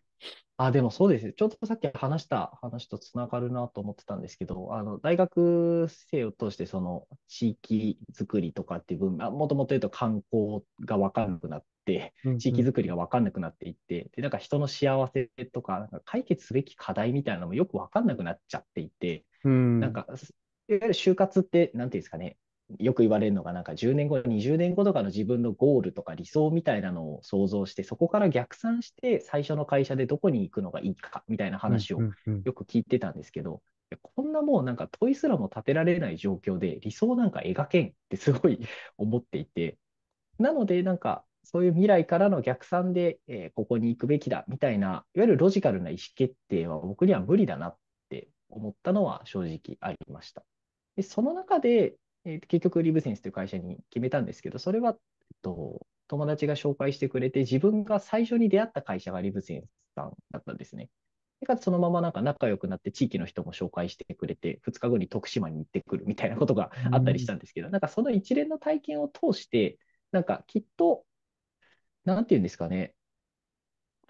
Speaker 2: あ、でもそうです。ちょっとさっき話した話とつながるなと思ってたんですけど、あの、大学生を通して、その、地域づくりとかっていう分、もともと言うと観光が分かんなくなって、地域づくりが分かんなくなっていって、うんうん、で、なんか人の幸せとか、なんか解決すべき課題みたいなのもよく分かんなくなっちゃっていて、うん、なんか、いわゆる就活って、なんていうんですかね、よく言われるのが、なんか10年後、20年後とかの自分のゴールとか理想みたいなのを想像して、そこから逆算して、最初の会社でどこに行くのがいいかみたいな話をよく聞いてたんですけど、うんうんうん、こんなもうなんか問いすらも立てられない状況で、理想なんか描けんってすごい [LAUGHS] 思っていて、なので、なんかそういう未来からの逆算で、えー、ここに行くべきだみたいな、いわゆるロジカルな意思決定は僕には無理だなって思ったのは正直ありました。でその中で、えー、結局、リブセンスという会社に決めたんですけど、それは、えっと、友達が紹介してくれて、自分が最初に出会った会社がリブセンスさんだったんですね。でかつ、そのままなんか仲良くなって、地域の人も紹介してくれて、2日後に徳島に行ってくるみたいなことがあったりしたんですけど、うん、なんかその一連の体験を通して、なんかきっと、なんて言うんですかね、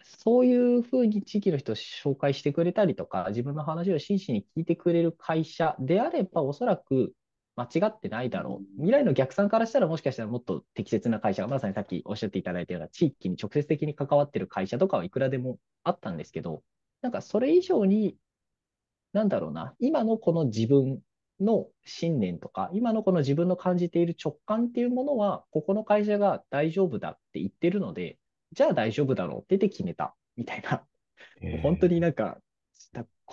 Speaker 2: そういうふうに地域の人を紹介してくれたりとか、自分の話を真摯に聞いてくれる会社であれば、おそらく間違ってないだろう。未来の逆算からしたら、もしかしたらもっと適切な会社が、まさにさっきおっしゃっていただいたような、地域に直接的に関わってる会社とかはいくらでもあったんですけど、なんかそれ以上に、なんだろうな、今のこの自分の信念とか、今のこの自分の感じている直感っていうものは、ここの会社が大丈夫だって言ってるので、じゃあ大丈夫だろうって決めたみたいな、えー、本当になんか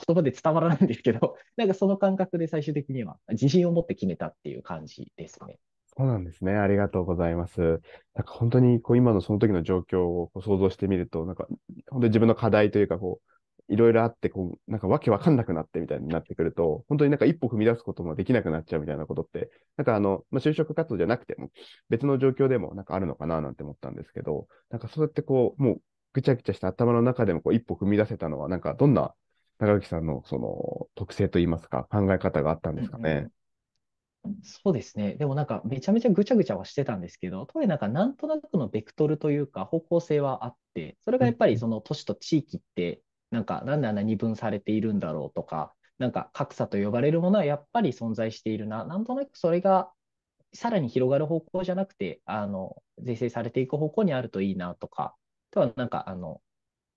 Speaker 2: 言葉で伝わらないんですけど、[LAUGHS] なんかその感覚で最終的には自信を持って決めたっていう感じですね。
Speaker 1: そうなんですね。ありがとうございます。なんか本当にこう今のその時の状況を想像してみると、なんか本当に自分の課題というかこう、いろいろあって、こう、なんかわけわかんなくなってみたいになってくると、本当になんか一歩踏み出すこともできなくなっちゃうみたいなことって、なんかあの、まあ、就職活動じゃなくても、別の状況でもなんかあるのかななんて思ったんですけど、なんかそうやってこう、もうぐちゃぐちゃした頭の中でもこう一歩踏み出せたのは、なんかどんな高木さんのその特性といいますか、考え方があったんですかね。
Speaker 2: うんうん、そうですね。でもなんか、めちゃめちゃぐちゃぐちゃはしてたんですけど、とはいえなんとなくのベクトルというか、方向性はあって、それがやっぱりその都市と地域って、なんか、なんであんな二分されているんだろうとか、なんか格差と呼ばれるものはやっぱり存在しているな、なんとなくそれがさらに広がる方向じゃなくて、あの、是正されていく方向にあるといいなとか、とはなんか、あの、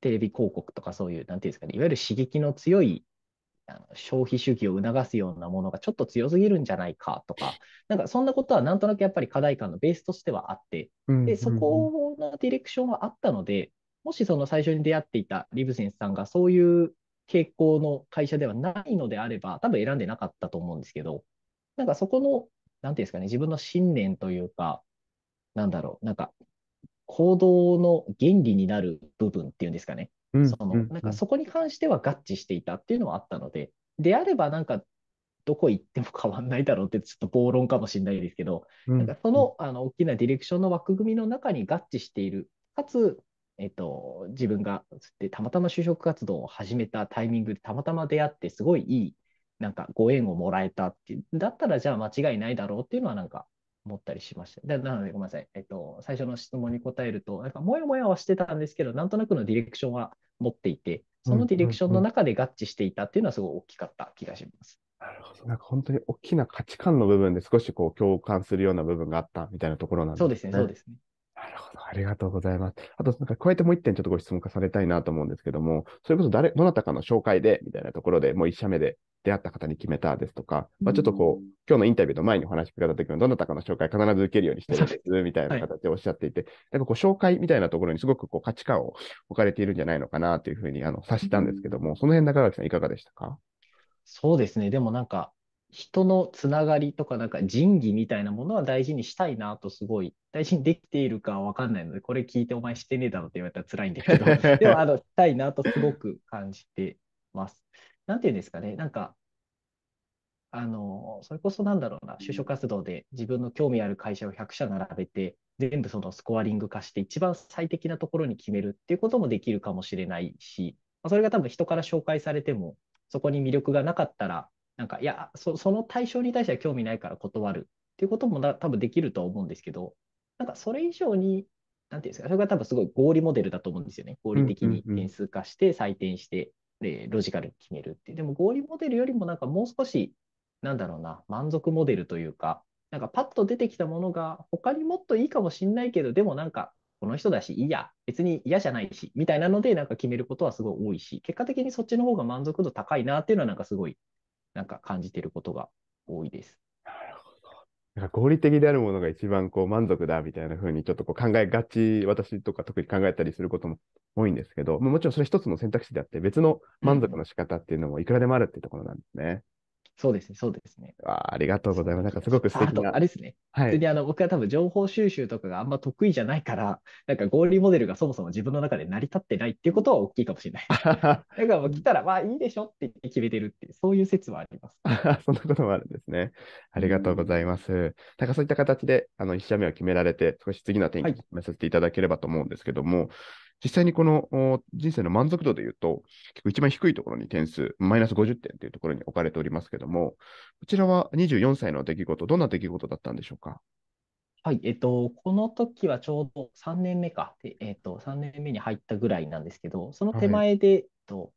Speaker 2: テレビ広告とかそういう、なんていうんですかね、いわゆる刺激の強いあの消費主義を促すようなものがちょっと強すぎるんじゃないかとか、[LAUGHS] なんかそんなことはなんとなくやっぱり課題感のベースとしてはあって、でそこのディレクションはあったので、もしその最初に出会っていたリブセンスさんがそういう傾向の会社ではないのであれば、多分選んでなかったと思うんですけど、なんかそこの、なんていうんですかね、自分の信念というか、なんだろう、なんか行動の原理になる部分っていうんですかね。そのなんかそこに関しては合致していたっていうのはあったので、であればなんかどこ行っても変わんないだろうってちょっと暴論かもしれないですけど、なんかそのあの大きなディレクションの枠組みの中に合致している、かつ、えっと、自分がでたまたま就職活動を始めたタイミングでたまたま出会ってすごいいいなんかご縁をもらえたってだったらじゃあ間違いないだろうっていうのはなんか思ったりしました。でなので、ごめんなさい。えっと、最初の質問に答えると、なんか、もやもやはしてたんですけど、なんとなくのディレクションは持っていて、そのディレクションの中で合致していたっていうのはすごい大きかった気がします。な
Speaker 1: るほど。なんか本当に大きな価値観の部分で少しこう共感するような部分があったみたいなところなんですね。そうですね、そうですね。るほど。ありがとうございます。あと、なんか、加えてもう一点ちょっとご質問化されたいなと思うんですけども、それこそ誰、どなたかの紹介で、みたいなところでもう一社目で出会った方に決めたですとか、まあ、ちょっとこう、今日のインタビューの前にお話伺った時も、どなたかの紹介必ず受けるようにしてるんです、みたいな形でおっしゃっていて、はい、なんかこう、紹介みたいなところにすごくこう価値観を置かれているんじゃないのかなというふうに、あの、察したんですけども、その辺、中
Speaker 2: 垣さんいかがでしたかそうですね。でもなんか、人のつながりとか、なんか仁義みたいなものは大事にしたいなとすごい、大事にできているかわかんないので、これ聞いてお前してねえだろって言われたら辛いんだけど、[LAUGHS] でも、あの、したいなとすごく感じてます。なんていうんですかね、なんか、あの、それこそなんだろうな、就職活動で自分の興味ある会社を100社並べて、全部そのスコアリング化して一番最適なところに決めるっていうこともできるかもしれないし、それが多分人から紹介されても、そこに魅力がなかったら、なんか、いやそ、その対象に対しては興味ないから断るっていうことも多分できると思うんですけど、なんかそれ以上に、なんていうんですか、それが多分すごい合理モデルだと思うんですよね。合理的に点数化して、採点して、で、ロジカルに決めるってでも合理モデルよりもなんかもう少し、なんだろうな、満足モデルというか、なんかパッと出てきたものが、他にもっといいかもしんないけど、でもなんか、この人だし、いいや、別に嫌じゃないし、みたいなので、なんか決めることはすごい多いし、結果的にそっちの方が満足度高いなっていうのは、なんかすごいなんか感じてることが多いです。
Speaker 1: なんか合理的であるものが一番こう満足だみたいな風にちょっとこう考えがち、私とか特に考えたりすることも多いんですけど、もちろんそれ一つの選択肢であって、別の満足の仕方
Speaker 2: っていうのもいくらでもあるっていうところなんですね。そうですね、そうですね。あ、ありがとうございます。なんかすごく素敵な。ああれですね。は普通にあの僕は多分情報収集とかがあんま得意じゃないから、なんか合理モデルがそもそも自分の中で成り立ってないっていうことは大きいかもしれない。[LAUGHS] だからもう来たら、まあいいでしょって決めてるっていう、そういう説はありま
Speaker 1: す。そんなこともあるんですね。ありがとうございます。なんかそういった形で、あの、1社目を決められて、少し次の展開を決めさせていただければと思うんですけども、実際にこの人生の満足度で言うと、結構一番低いところに点数、マイナス50点というところに置かれておりますけども、こちらは24歳の出来事、どんな出来事だったんでしょうか。
Speaker 2: はい、えっと、この時はちょうど3年目か、えっと、3年目に入ったぐらいなんですけど、その手前で、はい、えと、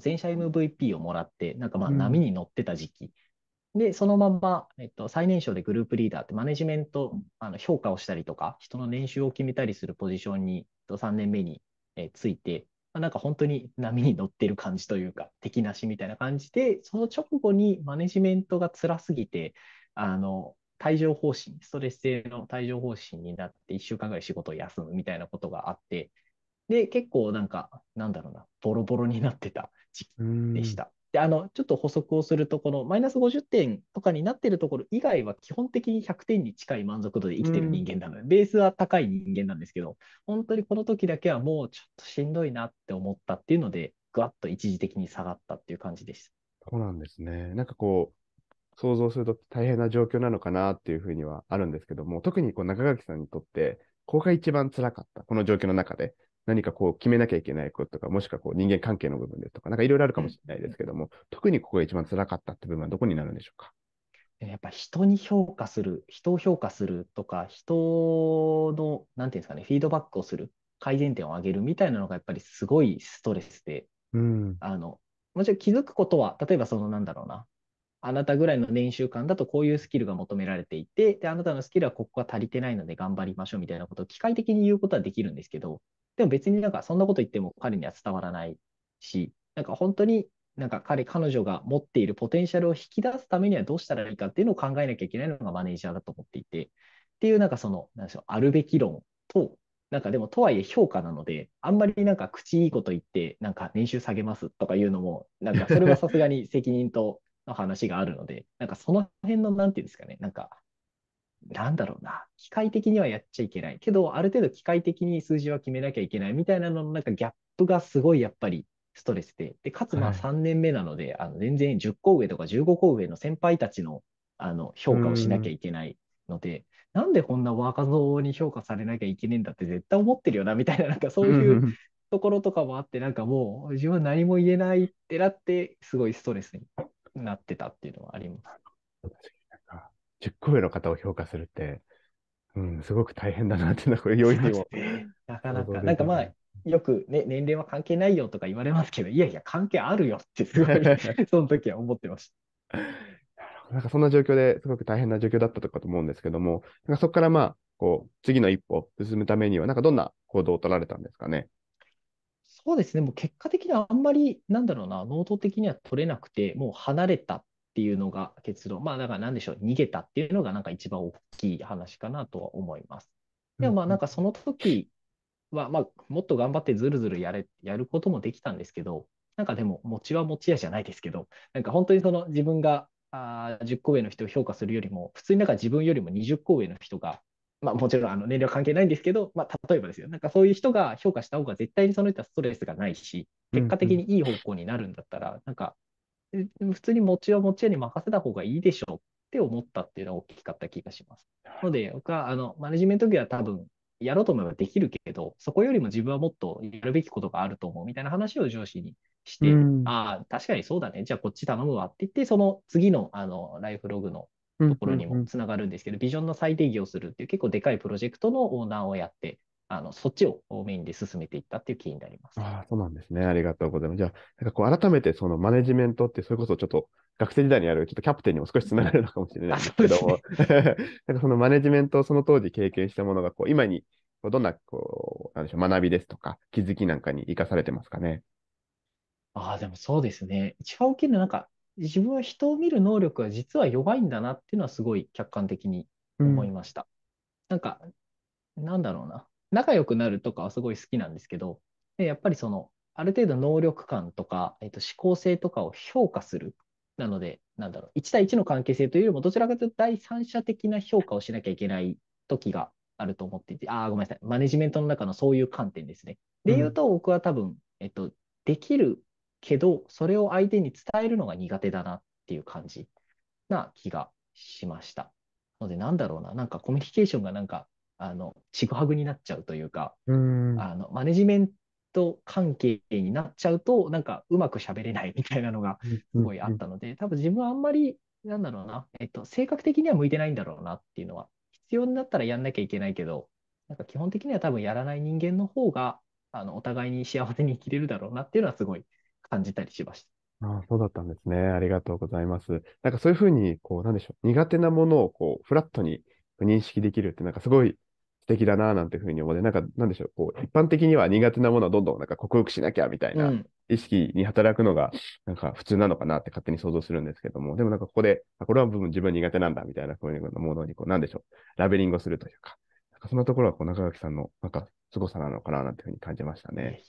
Speaker 2: 全社 MVP をもらって、なんかまあ波に乗ってた時期で、そのまま、えっと、最年少でグループリーダーってマネジメント、あの評価をしたりとか、人の年収を決めたりするポジションに、3年目に、えついて、まあ、なんか本当に波に乗ってる感じというか、敵なしみたいな感じで、その直後にマネジメントが辛すぎて、あの、帯状疱疹、ストレス性の帯状方疹になって1週間ぐらい仕事を休むみたいなことがあって、で、結構なんか、なんだろうな、ボロボロになってた時期でした。で、あの、ちょっと補足をすると、このマイナス50点とかになってるところ以外は、基本的に100点に近い満足度で生きてる人間なので、うん、ベースは高い人間なんですけど、本当にこの時だけはもうちょっとしんどいなって思ったっていうので、ぐわっと一時的に下がったっていう感じでした。
Speaker 1: そうなんですね。なんかこう、想像すると大変な状況なのかなっていうふうにはあるんですけども、特にこう中垣さんにとって、ここが一番辛かった、この状況の中で。何かこう決めなきゃいけないこととか、もしくはこう人間関係の部分ですとか、なんかいろいろあるかもしれないで
Speaker 2: すけども、特にここが一番辛かったって部分はどこになるんでしょうか。やっぱ人に評価する、人を評価するとか、人の、なんていうんですかね、フィードバックをする、改善点を上げるみたいなのがやっぱりすごいストレスで、うん、あのもちろん気づくことは、例えばそのなんだろうな、あなたぐらいの年収間だとこういうスキルが求められていて、であなたのスキルはここが足りてないので頑張りましょうみたいなことを機械的に言うことはできるんですけど、でも別になんかそんなこと言っても彼には伝わらないし、なんか本当になんか彼、彼女が持っているポテンシャルを引き出すためにはどうしたらいいかっていうのを考えなきゃいけないのがマネージャーだと思っていて、っていうなんかその、なんでしょう、あるべき論と、なんかでもとはいえ評価なので、あんまりなんか口いいこと言って、なんか年収下げますとかいうのも、なんかそれはさすがに責任との話があるので、なんかその辺の、なんていうんですかね、なんかなんだろうな、機械的にはやっちゃいけないけど、ある程度機械的に数字は決めなきゃいけないみたいなののなんかギャップがすごいやっぱりストレスで、でかつまあ3年目なので、はい、あの全然10個上とか15個上の先輩たちのあの評価をしなきゃいけないので、なんでこんな若造に評価されなきゃいけねえんだって絶対思ってるよなみたいな、なんかそういうところとかもあって、なんかもう自分は何も言えないってなって、すごいストレスになってたっていうのはあります。
Speaker 1: 十個上の方を評価するって、うん、すごく大変だなっていうのは、これ、容易にも。
Speaker 2: なかなか、なんかまあ、よく、ね、年齢は関係ないよとか言われますけど、いやいや、関係あるよって、すごい [LAUGHS] その時は思ってました。
Speaker 1: なんかそんな状況ですごく大変な状況だったとかと思うんですけども、なんかそこからまあ、こう、次の一歩進むためには、なんかどんな行動を取られたんですかね。
Speaker 2: そうですね、もう結果的にはあんまり、なんだろうな、能動的には取れなくて、もう離れたっっていうのが結論。まあだから何でしょう、逃げたっていうのがなんか一番大きい話かなとは思います。でもまあなんかその時は、まあもっと頑張ってずるずるやれ、やることもできたんですけど、なんかでも餅は餅屋じゃないですけど、なんか本当にその自分があ10個上の人を評価するよりも、普通になんか自分よりも20個上の人が、まあもちろんあの年齢は関係ないんですけど、まあ例えばですよ、なんかそういう人が評価した方が絶対にその人はストレスがないし、結果的にいい方向になるんだったら、なんか普通に持ちは持ち屋に任せた方がいいでしょうって思ったっていうのは大きかった気がします。ので、僕はあのマネジメント業は多分やろうと思えばできるけど、そこよりも自分はもっとやるべきことがあると思うみたいな話を上司にして、うん、ああ、確かにそうだね、じゃあこっち頼むわって言って、その次のあのライフログの
Speaker 1: ところにも
Speaker 2: つながるんですけど、うんうんうん、ビジョンの再定義をするっていう結構でかいプロジェクトのオーナーをやってあのそっちをメインで進めていったっていう経緯になります。
Speaker 1: あそうなんですね。ありがとうございます。じゃあ、なんかこう改めてそのマネジメントって、それこそちょっと学生時代にあるちょっとキャプテンにも少しつながるのかもしれないですけども、[LAUGHS] なんかそのマネジメントをその当時経験したものがこう今にどんなこうなんでしょう学びですとか気づきなんかに生かされてますかね。
Speaker 2: ああ、でもそうですね。一番大きいのはなんか自分は人を見る能力は実は弱いんだなっていうのはすごい客観的に思いました。うん、なんか、なんだろうな。仲良くなるとかはすごい好きなんですけど、やっぱりその、ある程度能力感とか、えっと、思考性とかを評価する。なので、なんだろう、1対1の関係性というよりも、どちらかというと第三者的な評価をしなきゃいけない時があると思っていて、ああ、ごめんなさい。マネジメントの中のそういう観点ですね。で言うと、僕は多分、えっと、できるけど、それを相手に伝えるのが苦手だなっていう感じな気がしました。ので、なんだろうな、なんかコミュニケーションがなんかあのちぐはぐになっちゃうというか、あのマネジメント関係になっちゃうとなんかうまく喋れないみたいなのがすごいあったので、多分自分はあんまりなんだろうな、えっと、性格的には向いてないんだろうなっていうのは必要になったらやんなきゃいけないけどなんか基本的には多分やらない人間の方があのお互いに幸せに生きれるだろうなっていうのはすごい感じたりしまし
Speaker 1: た。あそうだったんですね。ありがとうございます。なんかそういうふうに、こう、なんでしょう、苦手なものを、こう、フラットに認識できるって、なんかすごい素敵だななんていうふうに思って、なんか、なんでしょう、こう、一般的には苦手なものはどんどんなんか克服しなきゃみたいな意識に働くのが、なんか普通なのかなって勝手に想像するんですけども、でもなんかここで、あこれは部分自分苦手なんだみたいな、こういうものに、こう、なんでしょう、ラベリングをするというか、なんかそんなところは、こう、中垣さんの、なんか、凄さなのかな
Speaker 2: なんていうふうに感じましたね。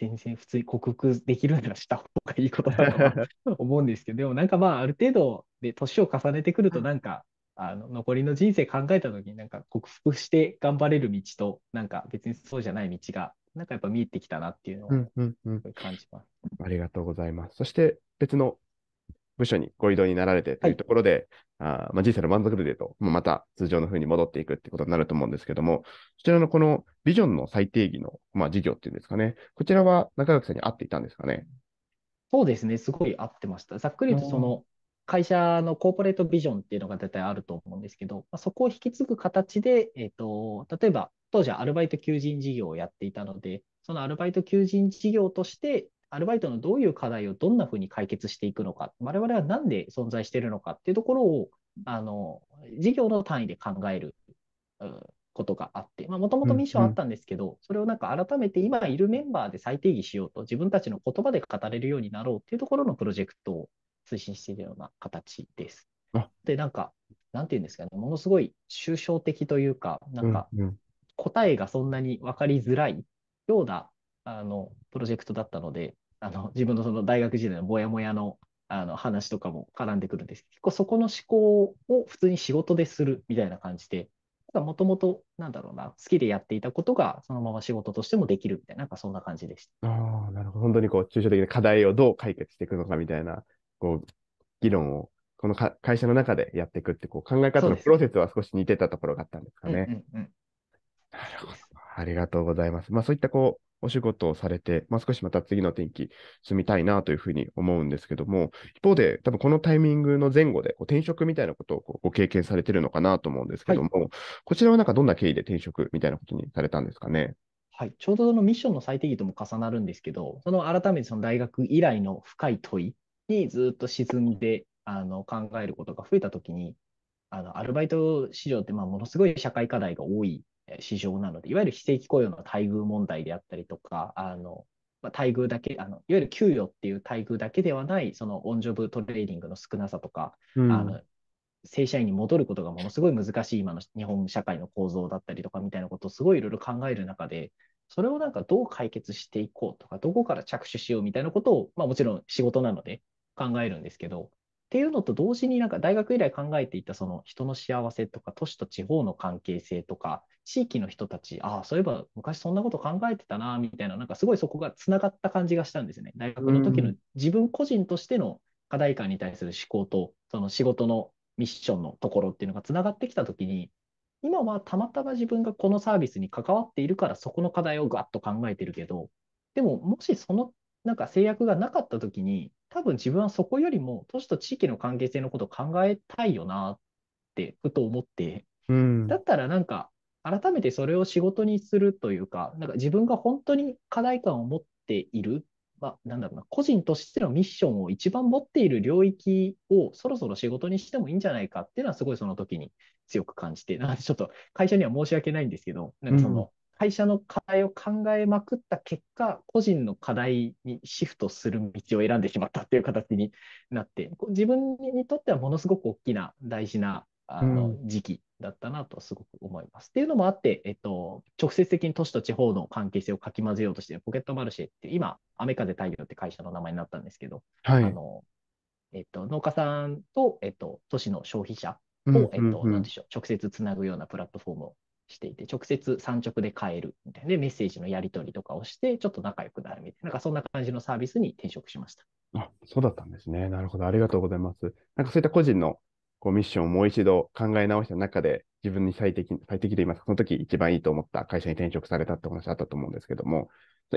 Speaker 2: 全然普通に克服できるならした方がいいことだと思うんですけど、でもなんかまあ、ある程度で年を重ねてくると、なんかあの残りの人生考えた時になんか克服して頑張れる道となんか別にそうじゃない道がなんかやっぱ見えてきたなっていうのを感じます、うんうん
Speaker 1: うん。ありがとうございます。そして別の部署にご移動になられてというところで、はい、あまあ、人生の満足度でと、まあ、また通常の風に戻っていくってことになると思うんですけども、そちらのこのビジョンの最定義の、まあ、事業っていうんですかね、こちらは中垣さんに合っていたんですかね。
Speaker 2: そうですね、すごい合ってました。ざっくりとその会社のコーポレートビジョンっていうのが大体あると思うんですけど、まあ、そこを引き継ぐ形で、えーと、と例えば当時はアルバイト求人事業をやっていたので、そのアルバイト求人事業として、アルバイトのどういう課題をどんなふうに解決していくのか、我々は何で存在しているのかっていうところを、あの事業の単位で考えることがあって、もともとミッションあったんですけど、うんうん、それをなんか改めて今いるメンバーで再定義しようと、自分たちの言葉で語れるようになろうっていうところのプロジェクトを推進しているような形です。で、なんか、なんていうんですかね、ものすごい抽象的というか、なんか、答えがそんなに分かりづらいような、あの、プロジェクトだったので、あの、自分のその大学時代のもやもやの、あの、話とかも絡んでくるんです結構そこの思考を普通に仕事でするみたいな感じで、もともと、なんだろうな、好きでやっていたことが、そのまま仕事としてもできるみたいな、なんかそんな感じでした。
Speaker 1: ああ、なるほど。本当にこう、抽象的な課題をどう解決していくのかみたいなこう、議論を、この会社の中でやっていくってこう考え方のプロセスは少し似てたところがあったんですかね。うんなるほど。ありがとうございます。まあそういったこう、お仕事をされて、まあ、少しまた次の天気住みたいなというふうに思うんですけども、一方で、多分このタイミングの前後でこう転職みたいなことをこうご経験されてるのかなと思うんですけども、はい、こちらはなんかどんな経緯で転職みたいなことにされたんですかね。
Speaker 2: はい、ちょうどそのミッションの最適義とも重なるんですけど、その改めてその大学以来の深い問いにずっと沈んであの考えることが増えたときに、あのアルバイト市場ってまあものすごい社会課題が多い市場なので、いわゆる非正規雇用の待遇問題であったりとか、あのまあ、待遇だけあの、いわゆる給与っていう待遇だけではない、そのオンジョブトレーニングの少なさとか、うん、あの正社員に戻ることがものすごい難しい今の日本社会の構造だったりとかみたいなことをすごいいろいろ考える中で、それをなんかどう解決していこうとか、どこから着手しようみたいなことを、まあ、もちろん仕事なので考えるんですけど、っていうのと同時になんか大学以来考えていたその人の幸せとか都市と地方の関係性とか地域の人たち、ああ、そういえば昔そんなこと考えてたな、みたいな、なんかすごいそこがつながった感じがしたんですね。大学の時の自分個人としての課題感に対する思考と、その仕事のミッションのところっていうのがつながってきた時に、今はたまたま自分がこのサービスに関わっているから、そこの課題をガッと考えてるけど、でももしそのなんか制約がなかった時に、多分自分はそこよりも都市と地域の関係性のことを考えたいよなってふと思って、うん、だったらなんか改めてそれを仕事にするというか、なんか自分が本当に課題感を持っている、まあ、なんだろうな、個人としてのミッションを一番持っている領域をそろそろ仕事にしてもいいんじゃないかっていうのはすごいその時に強く感じて、なんちょっと会社には申し訳ないんですけど、なんかその、会社の課題を考えまくった結果、個人の課題にシフトする道を選んでしまったっていう形になって、自分にとってはものすごく大きな大事なあの時期だったなとすごく思います。うん、っていうのもあって、えっと、直接的に都市と地方の関係性をかき混ぜようとしてポケットマルシェって今、雨風太陽って会社の名前になったんですけど、はい、あのえっと、農家さんと、えっと、都市の消費者を、えっと、でしょう、直接つなぐようなプラットフォームをしていて、直接産直で買えるみたいな、メッセージのやり取りとかをして、ちょっと仲良くなるみたいな、なんかそんな感じのサービスに転職しました。
Speaker 1: あそうだったんですね。なるほど。ありがとうございます。なんかそういった個人のこうミッションをもう一度考え直した中で、自分に最適、最適でいます。その時一番いいと思った会社に転職されたって話あったと思うんですけども、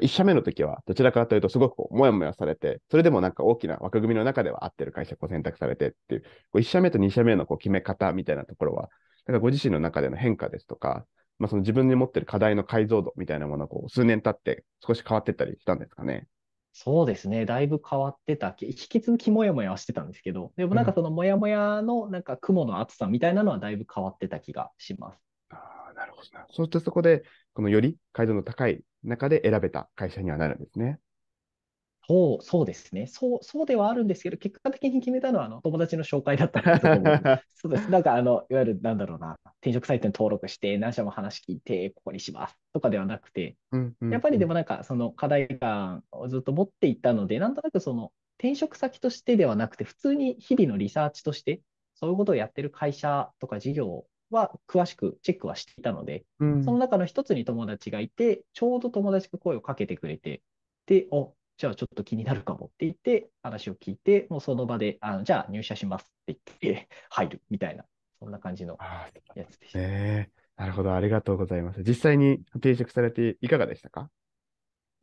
Speaker 1: 一社目の時はどちらかというとすごくこうもやもやされて、それでもなんか大きな枠組みの中では合ってる会社を選択されてっていう、こう1社目と2社目のこう決め方みたいなところは、なんかご自身の中での変化ですとか、まあ、その自分に持ってる課題の解像度みたいなものがこう数年経って
Speaker 2: 少し変わってったりしたんですかね。そうですね、だいぶ変わってた、引き続きもやもやはしてたんですけど、でもなんかそのもやもやのなんか雲の厚さみたいなのはだいぶ変わってた気がします。うあ
Speaker 1: なるほどな。そしてそこで、このより解像度の高い中
Speaker 2: で選べた会社にはなるんですね。そう、そうですね。そう、そうではあるんですけど、結果的に決めたのは、あの、友達の紹介だったんで、そこもそうです。なんか、あの、いわゆる、なんだろうな、転職サイトに登録して、何社も話聞いて、ここにしますとかではなくて、やっぱりでもなんか、その課題感をずっと持っていたので、なんとなくその、転職先としてではなくて、普通に日々のリサーチとして、そういうことをやってる会社とか事業は、詳しくチェックはしていたので、その中の一つに友達がいて、ちょうど友達が声をかけてくれて、で、お、じゃあちょっと気になるかもって言って、話を聞いて、もうその場で、あのじゃあ入社しますって言って、入るみたいな、そんな感じのやつで
Speaker 1: した。なるほど、ありがとうございます。実際に定職されていかがでしたか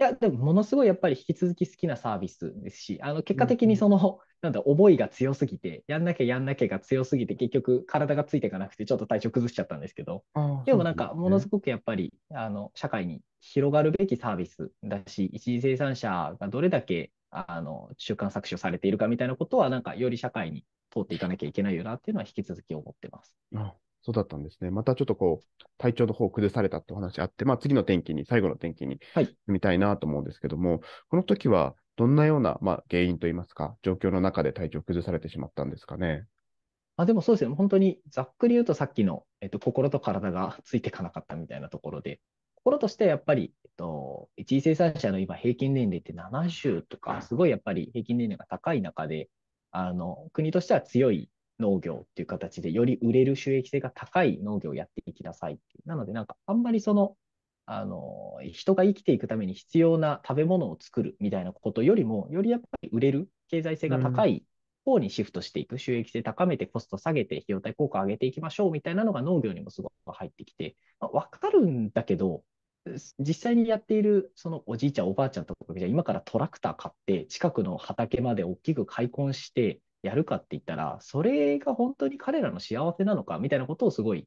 Speaker 2: や、でもものすごいやっぱり引き続き好きなサービスですし、あの結果的にその、うんなんだ、思いが強すぎて、やんなきゃやんなきゃが強すぎて、結局体がついていかなくて、ちょっと体調崩しちゃったんですけど、でもなんか、ものすごくやっぱり、ね、あの社会に広がるべきサービスだし、一次生産者がどれだけあの中間搾取されているかみたいなことは、なんかより社会に通っていかなきゃいけないよなっていうのは引き続き思ってます。
Speaker 1: んそうだったんですね。またちょっとこう、体調の方を崩されたってお話あって、まあ次の天気に、最後の天気に、はみたいなと思うんですけども、この時はどんなような、まあ、原因といいますか、状況の中
Speaker 2: で体調を崩されてしまったんですかね。あでもそうですね、本当にざっくり言うとさっきの、えっと、心と体がついていかなかったみたいなところで、心としてはやっぱり、えっと、一位生産者の今、平均年齢って70とか、すごいやっぱり平均年齢が高い中で、あの国としては強い農業っていう形で、より売れる収益性が高い農業をやっていきなさいっていう。なので、なんか、あんまりその、あの、人が生きていくために必要な食べ物を作るみたいなことよりも、よりやっぱり売れる、経済性が高い方にシフトしていく、うん、収益性高めてコスト下げて、費用対効果上げていきましょうみたいなのが農業にもすごく入ってきて、まあ、かるんだけど、実際にやっているそのおじいちゃん、おばあちゃんとかじゃ、今からトラクター買って、近くの畑まで大きく開墾して、やるかって言ったら、それが本当に彼らの幸せなのかみたいなことをすごいやっ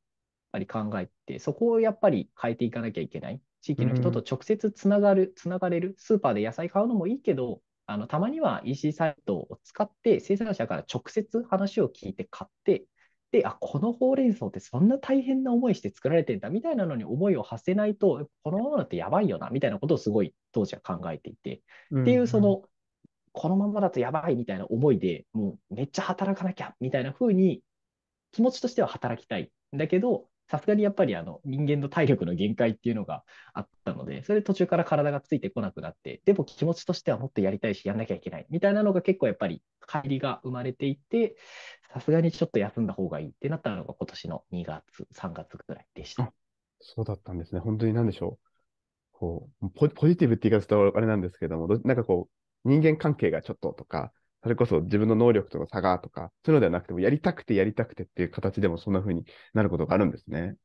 Speaker 2: ぱり考えて、そこをやっぱり変えていかなきゃいけない。地域の人と直接つながる、つながれる、スーパーで野菜買うのもいいけど、あのたまには EC サイトを使って、生産者から直接話を聞いて買って、で、あ、このほうれん草ってそんな大変な思いして作られてんだみたいなのに思いを馳せないと、このままだってやばいよなみたいなことをすごい当時は考えていて、っていうそのこのままだとやばいみたいな思いで、もうめっちゃ働かなきゃみたいな風に、気持ちとしては働きたい。だけど、さすがにやっぱりあの人間の体力の限界っていうのがあったので、それで途中から体がついてこなくなって、でも気持ちとしてはもっとやりたいし、やんなきゃいけないみたいなのが結構やっぱり、帰りが生まれていて、さすがにちょっと休んだ方がいいってなったのが今年の2月、3月ぐらいでした。そうだったんですね。本当に何でしょう。こうポ
Speaker 1: ジティブって言い方とあれなんですけども、なんかこう、人間関係がちょっととか、それこそ自分の能力との差がとか、そういうのではなくても、やりたくてやりたくてっていう形でもそんな風になることがある
Speaker 2: んですね。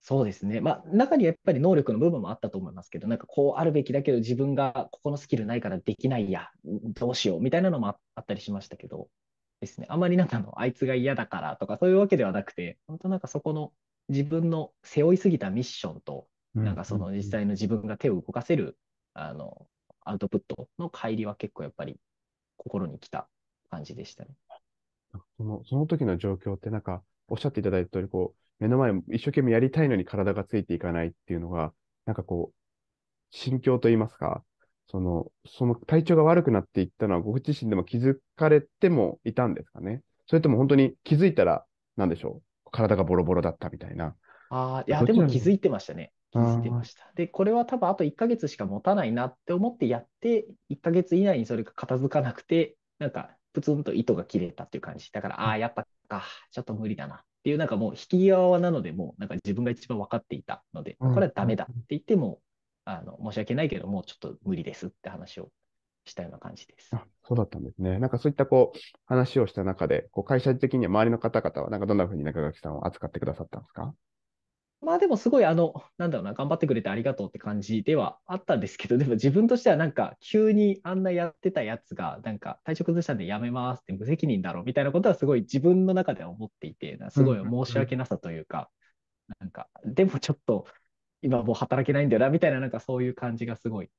Speaker 2: そうですね、まあ、中にはやっぱり能力の部分もあったと思いますけど、なんかこうあるべきだけど、自分がここのスキルないからできないや、どうしようみたいなのもあったりしましたけど、ですね、あまりなんかのあいつが嫌だからとか、そういうわけではなくて、本当なんかそこの自分の背負いすぎたミッションと、なんかその実際の自分が手を動かせるあのアウトプットの帰りは結構やっぱり心に来た感じでしたね。
Speaker 1: そのその時の状況ってなんかおっしゃっていただいた通りこう目の前一生懸命やりたいのに体がついていかないっていうのがなんかこう心境といいますかそのその体調が悪くなっていったのはご自身でも気づかれてもいたんですかねそれとも本当に気づいたらなんでしょう体がボロボロだったみたいな。
Speaker 2: あいやでも気づいてましたね。気づいてました。で、これは多分あと1ヶ月しか持たないなって思ってやって、1ヶ月以内にそれが片付かなくて、なんかプツンと糸が切れたっていう感じ。だから、ああ、やっぱか、ちょっと無理だなっていう、なんかもう引き際なので、もうなんか自分が一番分かっていたので、これはダメだって言っても、あの申し訳ないけど、もうちょっと無理ですって話をしたような感じです。
Speaker 1: そうだったんですね。なんかそういったこう話をした中で、こう会社的には周りの方々は、なんかどんなふうに中垣さんを扱ってくださったんですか
Speaker 2: まあでもすごいあの、なんだろうな、頑張ってくれてありがとうって感じではあったんですけど、でも自分としてはなんか急にあんなやってたやつが、なんか体調崩したんでやめますって無責任だろみたいなことはすごい自分の中では思っていて、すごい申し訳なさというか、なんか、でもちょっと今もう働けないんだよなみたいな、なんかそういう感じがすごい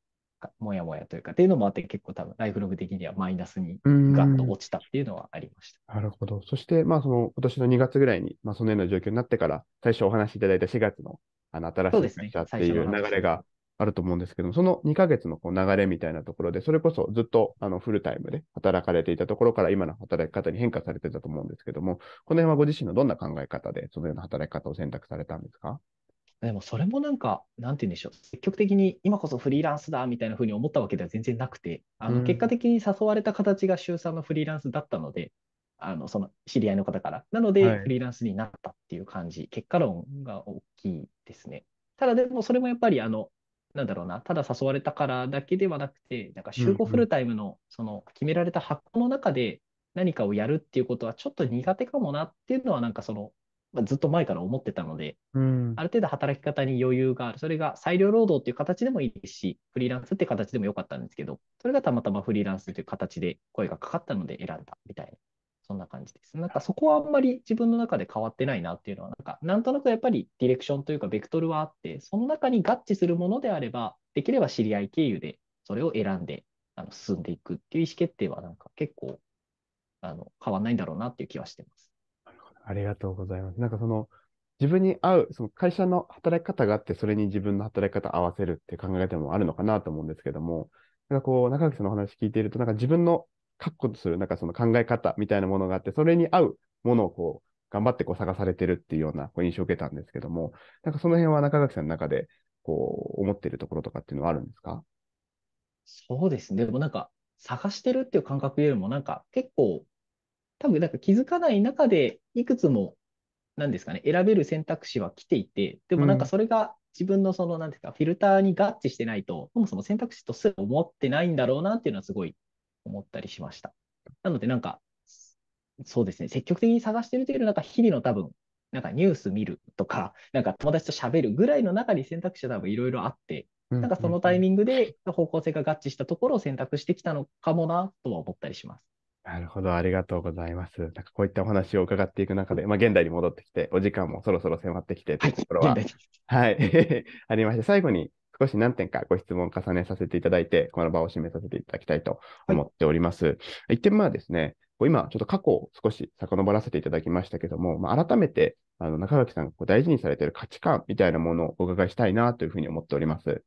Speaker 2: もやもやというか、っていうのもあって、結構多分、ライフログ的にはマイナスにガッと落ちたっていうのはありました。なるほど。そ
Speaker 1: して、まあ、その、今年の2月ぐらいに、まあ、そのような状況になってから、最初お話しいただいた4月の、あの、新しい会社っていう流れがあると思うんですけども、そ,、の2ヶ月のこう流れみたいなところで、それこそずっと、あの、フルタイムで働かれていたところから、今の働き方に変化されてたと思うんですけども、この辺はご自身のどんな考え方で、そのような働き方を選
Speaker 2: 択されたんですかでもそれもなんか、なんて言うんでしょう、積極的に今こそフリーランスだみたいな風に思ったわけでは全然なくて、あの結果的に誘われた形が週3のフリーランスだったので、あのその知り合いの方から。なので、フリーランスになったっていう感じ、結果論が大きいですね。ただでもそれもやっぱり、あの、なんだろうな、ただ誘われたからだけではなくて、なんか週5フルタイムのその決められた箱の中で何かをやるっていうことはちょっと苦手かもなっていうのは、なんかそのまあ、ずっと前から思ってたので、うん、ある程度働き方に余裕がある。それが裁量労働っていう形でもいいし、フリーランスって形でもよかったんですけど、それがたまたまフリーランスという形で声がかかったので選んだみたいな、そんな感じです。なんかそこはあんまり自分の中で変わってないなっていうのは、なんか、なんとなくやっぱりディレクションというか、ベクトルはあって、その中に合致するものであれば、できれば知り合い経由でそれを選んで、あの進んでいくっていう意思決定は、なんか結構あの変わんないんだろうなっていう気はしてます。ありがとうございま
Speaker 1: す。なんかその、自分に合う、その会社の働き方があって、それに自分の働き方合わせるって考え方もあるのかなと思うんですけども、なんかこう、中垣さんのお話聞いていると、なんか自分の確固とする、なんかその考え方みたいなものがあって、それに合うものをこう、頑張ってこう探されてるっていうようなこう印象を受けたんですけども、なんかその辺は中垣さんの中で、こう、思ってるところとかっていうのはあるんですか
Speaker 2: そうですね。でもなんか、探してるっていう感覚よりも、なんか結構多分なんか気づかない中で、いくつも、なんですかね、選べる選択肢は来ていて、でもなんかそれが自分のその、なんですか、フィルターに合致してないと、そもそも選択肢とすら思ってないんだろうなっていうのはすごい思ったりしました。なのでなんか、そうですね、積極的に探してるというより、なんか日々の多分、なんかニュース見るとか、なんか友達と喋るぐらいの中に選択肢は多分いろいろあって、なんかそのタイミングで方向性が合致したところを選択してきたのかもなとは思ったりします。
Speaker 1: なるほど、ありがとうございます。なんかこういったお話を伺っていく中で、まあ、現代に戻ってきて、お時間もそろそろ迫ってきてというところは、はい、[LAUGHS] ありまして、最後に少し何点かご質問を重ねさせていただいて、この場を締めさせていただきたいと思っております。はい、1点目はですね、今、ちょっと過去を少し遡らせていただきましたけども、まあ、改めてあの中垣さんがこう大事にされている価値観みたいなものをお伺いしたいなというふうに思っております。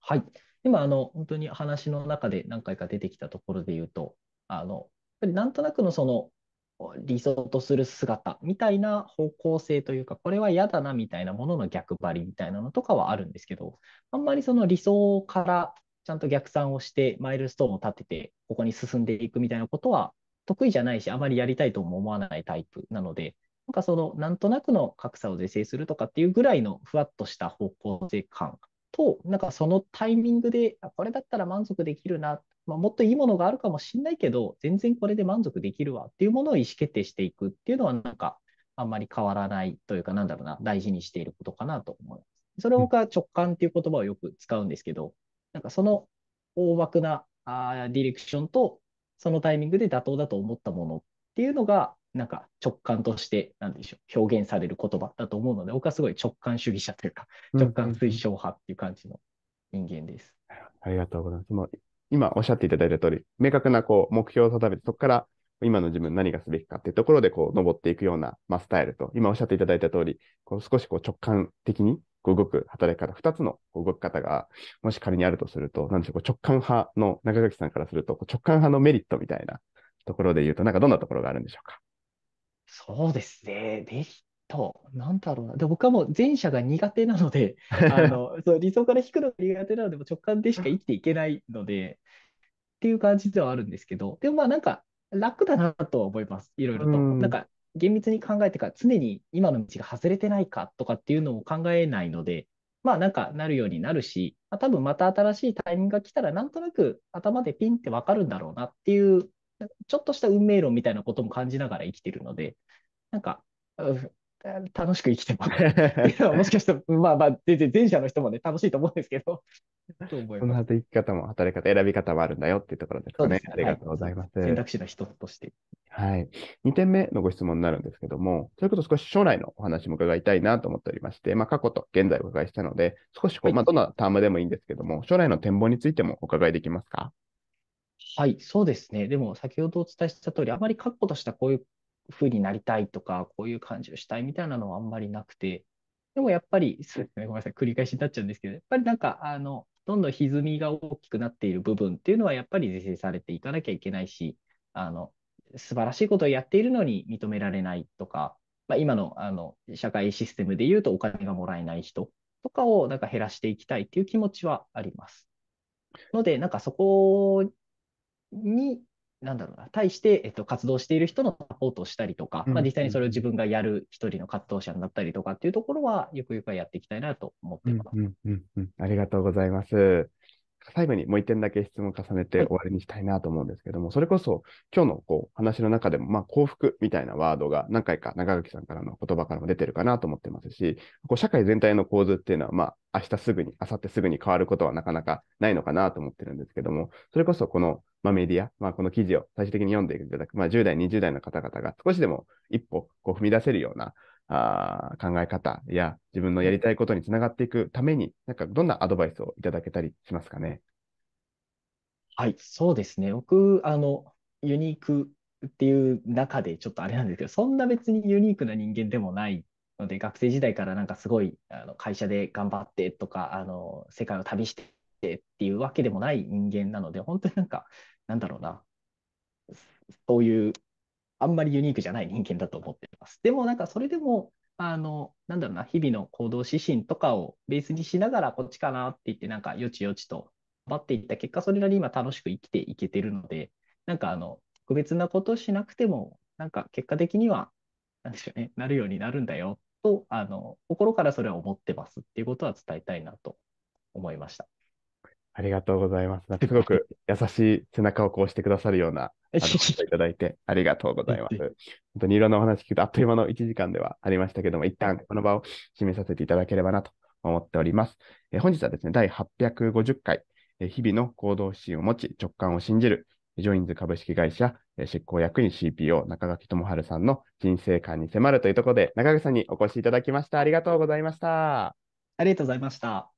Speaker 2: はい。今、あの、本当に話の中で何回か出てきたところで言うと、あの、やっぱりなんとなくのその、理想とする姿みたいな方向性というか、これは嫌だなみたいなものの逆張りみたいなのとかはあるんですけど、あんまりその理想からちゃんと逆算をして、マイルストーンを立てて、ここに進んでいくみたいなことは得意じゃないし、あまりやりたいとも思わないタイプなので、なんかその、なんとなくの格差を是正するとかっていうぐらいのふわっとした方向性感と、なんかそのタイミングで、これだったら満足できるな、まあ、もっといいものがあるかもしれないけど、全然これで満足できるわっていうものを意思決定していくっていうのは、なんか、あんまり変わらないというか、なんだろうな、大事にしていることかなと思います。それを僕は直感っていう言葉をよく使うんですけど、なんかその大枠なあディレクションと、そのタイミングで妥当だと思ったものっていうのが、なんか直感として、なんでしょう、表現される言葉だと思うので、僕はすごい直感主義者というか、直感推奨派っていう感じの人間です。
Speaker 1: ありがとうございます。今おっしゃっていただいた通り、明確なこう目標を定めて、そこから今の自分何がすべきかっていうところでこう登っていくような、まあ、スタイルと、今おっしゃっていただいた通り、こう少しこう直感的にこう動く働き方、2つの動き方が、もし仮にあるとすると、なんでしょう、こう直感派の中垣さんからすると、直感派のメリットみたいなところで言うと、なんかどんなところがあるんでしょうか。
Speaker 2: そうですね、メリと、なんだろうな。で、僕はもう前者が苦手なので、[LAUGHS] あの、そう、理想から引くのが苦手なので、も直感でしか生きていけないので、っていう感じではあるんですけど、でもまあなんか楽だなとは思います。いろいろと。うん、なんか厳密に考えてから常に今の道が外れてないかとかっていうのを考えないので、まあなんかなるようになるし、まあ、多分また新しいタイミングが来たらなんとなく頭でピンってわかるんだろうなっていう、ちょっとした運命論みたいなことも感じながら生きてるので、なんか、楽しく生きてま [LAUGHS] もしかしたら、まあまあ、全然前者の人もね、楽しいと思うんですけど。こその
Speaker 1: 働き方も、働き方、選び方もあるんだよっていうところですかね。ありがとうございます、はい、選択肢
Speaker 2: の一つとして。
Speaker 1: はい。2点目のご質問になるんですけども、それこそ少し将来のお話も伺いたいなと思っておりまして、まあ、過去と現在お伺いしたので、少しこう、はい、まあ、どんなタームでもいいんですけども、将来の展望についてもお伺いできますか
Speaker 2: はい、そうですね。でも、先ほどお伝えした通り、あまり過去としたこういうふうになりたいとか、こういう感じをしたいみたいなのはあんまりなくて、でもやっぱり、そうですね、ごめんなさい、繰り返しになっちゃうんですけど、やっぱりなんか、あの、どんどん歪みが大きくなっている部分っていうのは、やっぱり是正されていかなきゃいけないし、あの、素晴らしいことをやっているのに認められないとか、まあ、今のあの社会システムでいうとお金がもらえない人とかをなんか減らしていきたいっていう気持ちはあります。ので、なんかそこになんだろうな、対して、えっと、活動している人のサポートをしたりとか、うん、まあ、実際にそれを自分がやる一人の活動者になったりとかっていうところは、ゆくゆくはやっていきたいなと思っ
Speaker 1: てます。うんうんうん、ありがとうございます。最後にもう一点だけ質問重ねて終わりにしたいなと思うんですけども、それこそ今日のこう話の中でも、まあ、幸福みたいなワードが何回か中垣さんからの言葉からも出てるかなと思ってますし、こう社会全体の構図っていうのは、まあ、明日すぐに、明後日すぐに変わることはなかなかないのかなと思ってるんですけども、それこそこの、まあ、メディア、まあ、この記事を最終的に読んでいただく、まあ、10代、20代の方々が少しでも一歩こう踏み出せるようなあ考え方や自分のやりたいことにつながっていくために、なんかどんなアドバイスをいただけたりしますかね。
Speaker 2: はい、そうですね。僕、あの、ユニークっていう中でちょっとあれなんですけど、そんな別にユニークな人間でもないので、学生時代からなんかすごいあの会社で頑張ってとか、あの世界を旅してっていうわけでもない人間なので、本当になんか、なんだろうな、そういうあんまりユニークじゃない人間だと思ってます。でもなんかそれでも、あの、なんだろうな、日々の行動指針とかをベースにしながらこっちかなって言って、なんかよちよちと待っていった結果、それなりに今楽しく生きていけてるので、なんかあの、特別なことしなくても、なんか結果的には、なんでしょうね、なるようになるんだよと、あの、心からそれは思ってますっていうことは伝えたいなと思いました。あり
Speaker 1: がとうございます。すごく優しい背中をこうしてくださるようなあの、いただいてありがとうございます。本当にいろんなお話聞くとあっという間の1時間ではありましたけども、一旦この場を締めさせていただければなと思っております。え本日はですね、第850回、え日々の行動指針を持ち、直感を信じる、ジョインズ株式会社え執行役員 CPO 中垣智春さんの人生観に迫るというところで、中垣さんにお越しいただきました。ありがとうございました。ありがとうございました。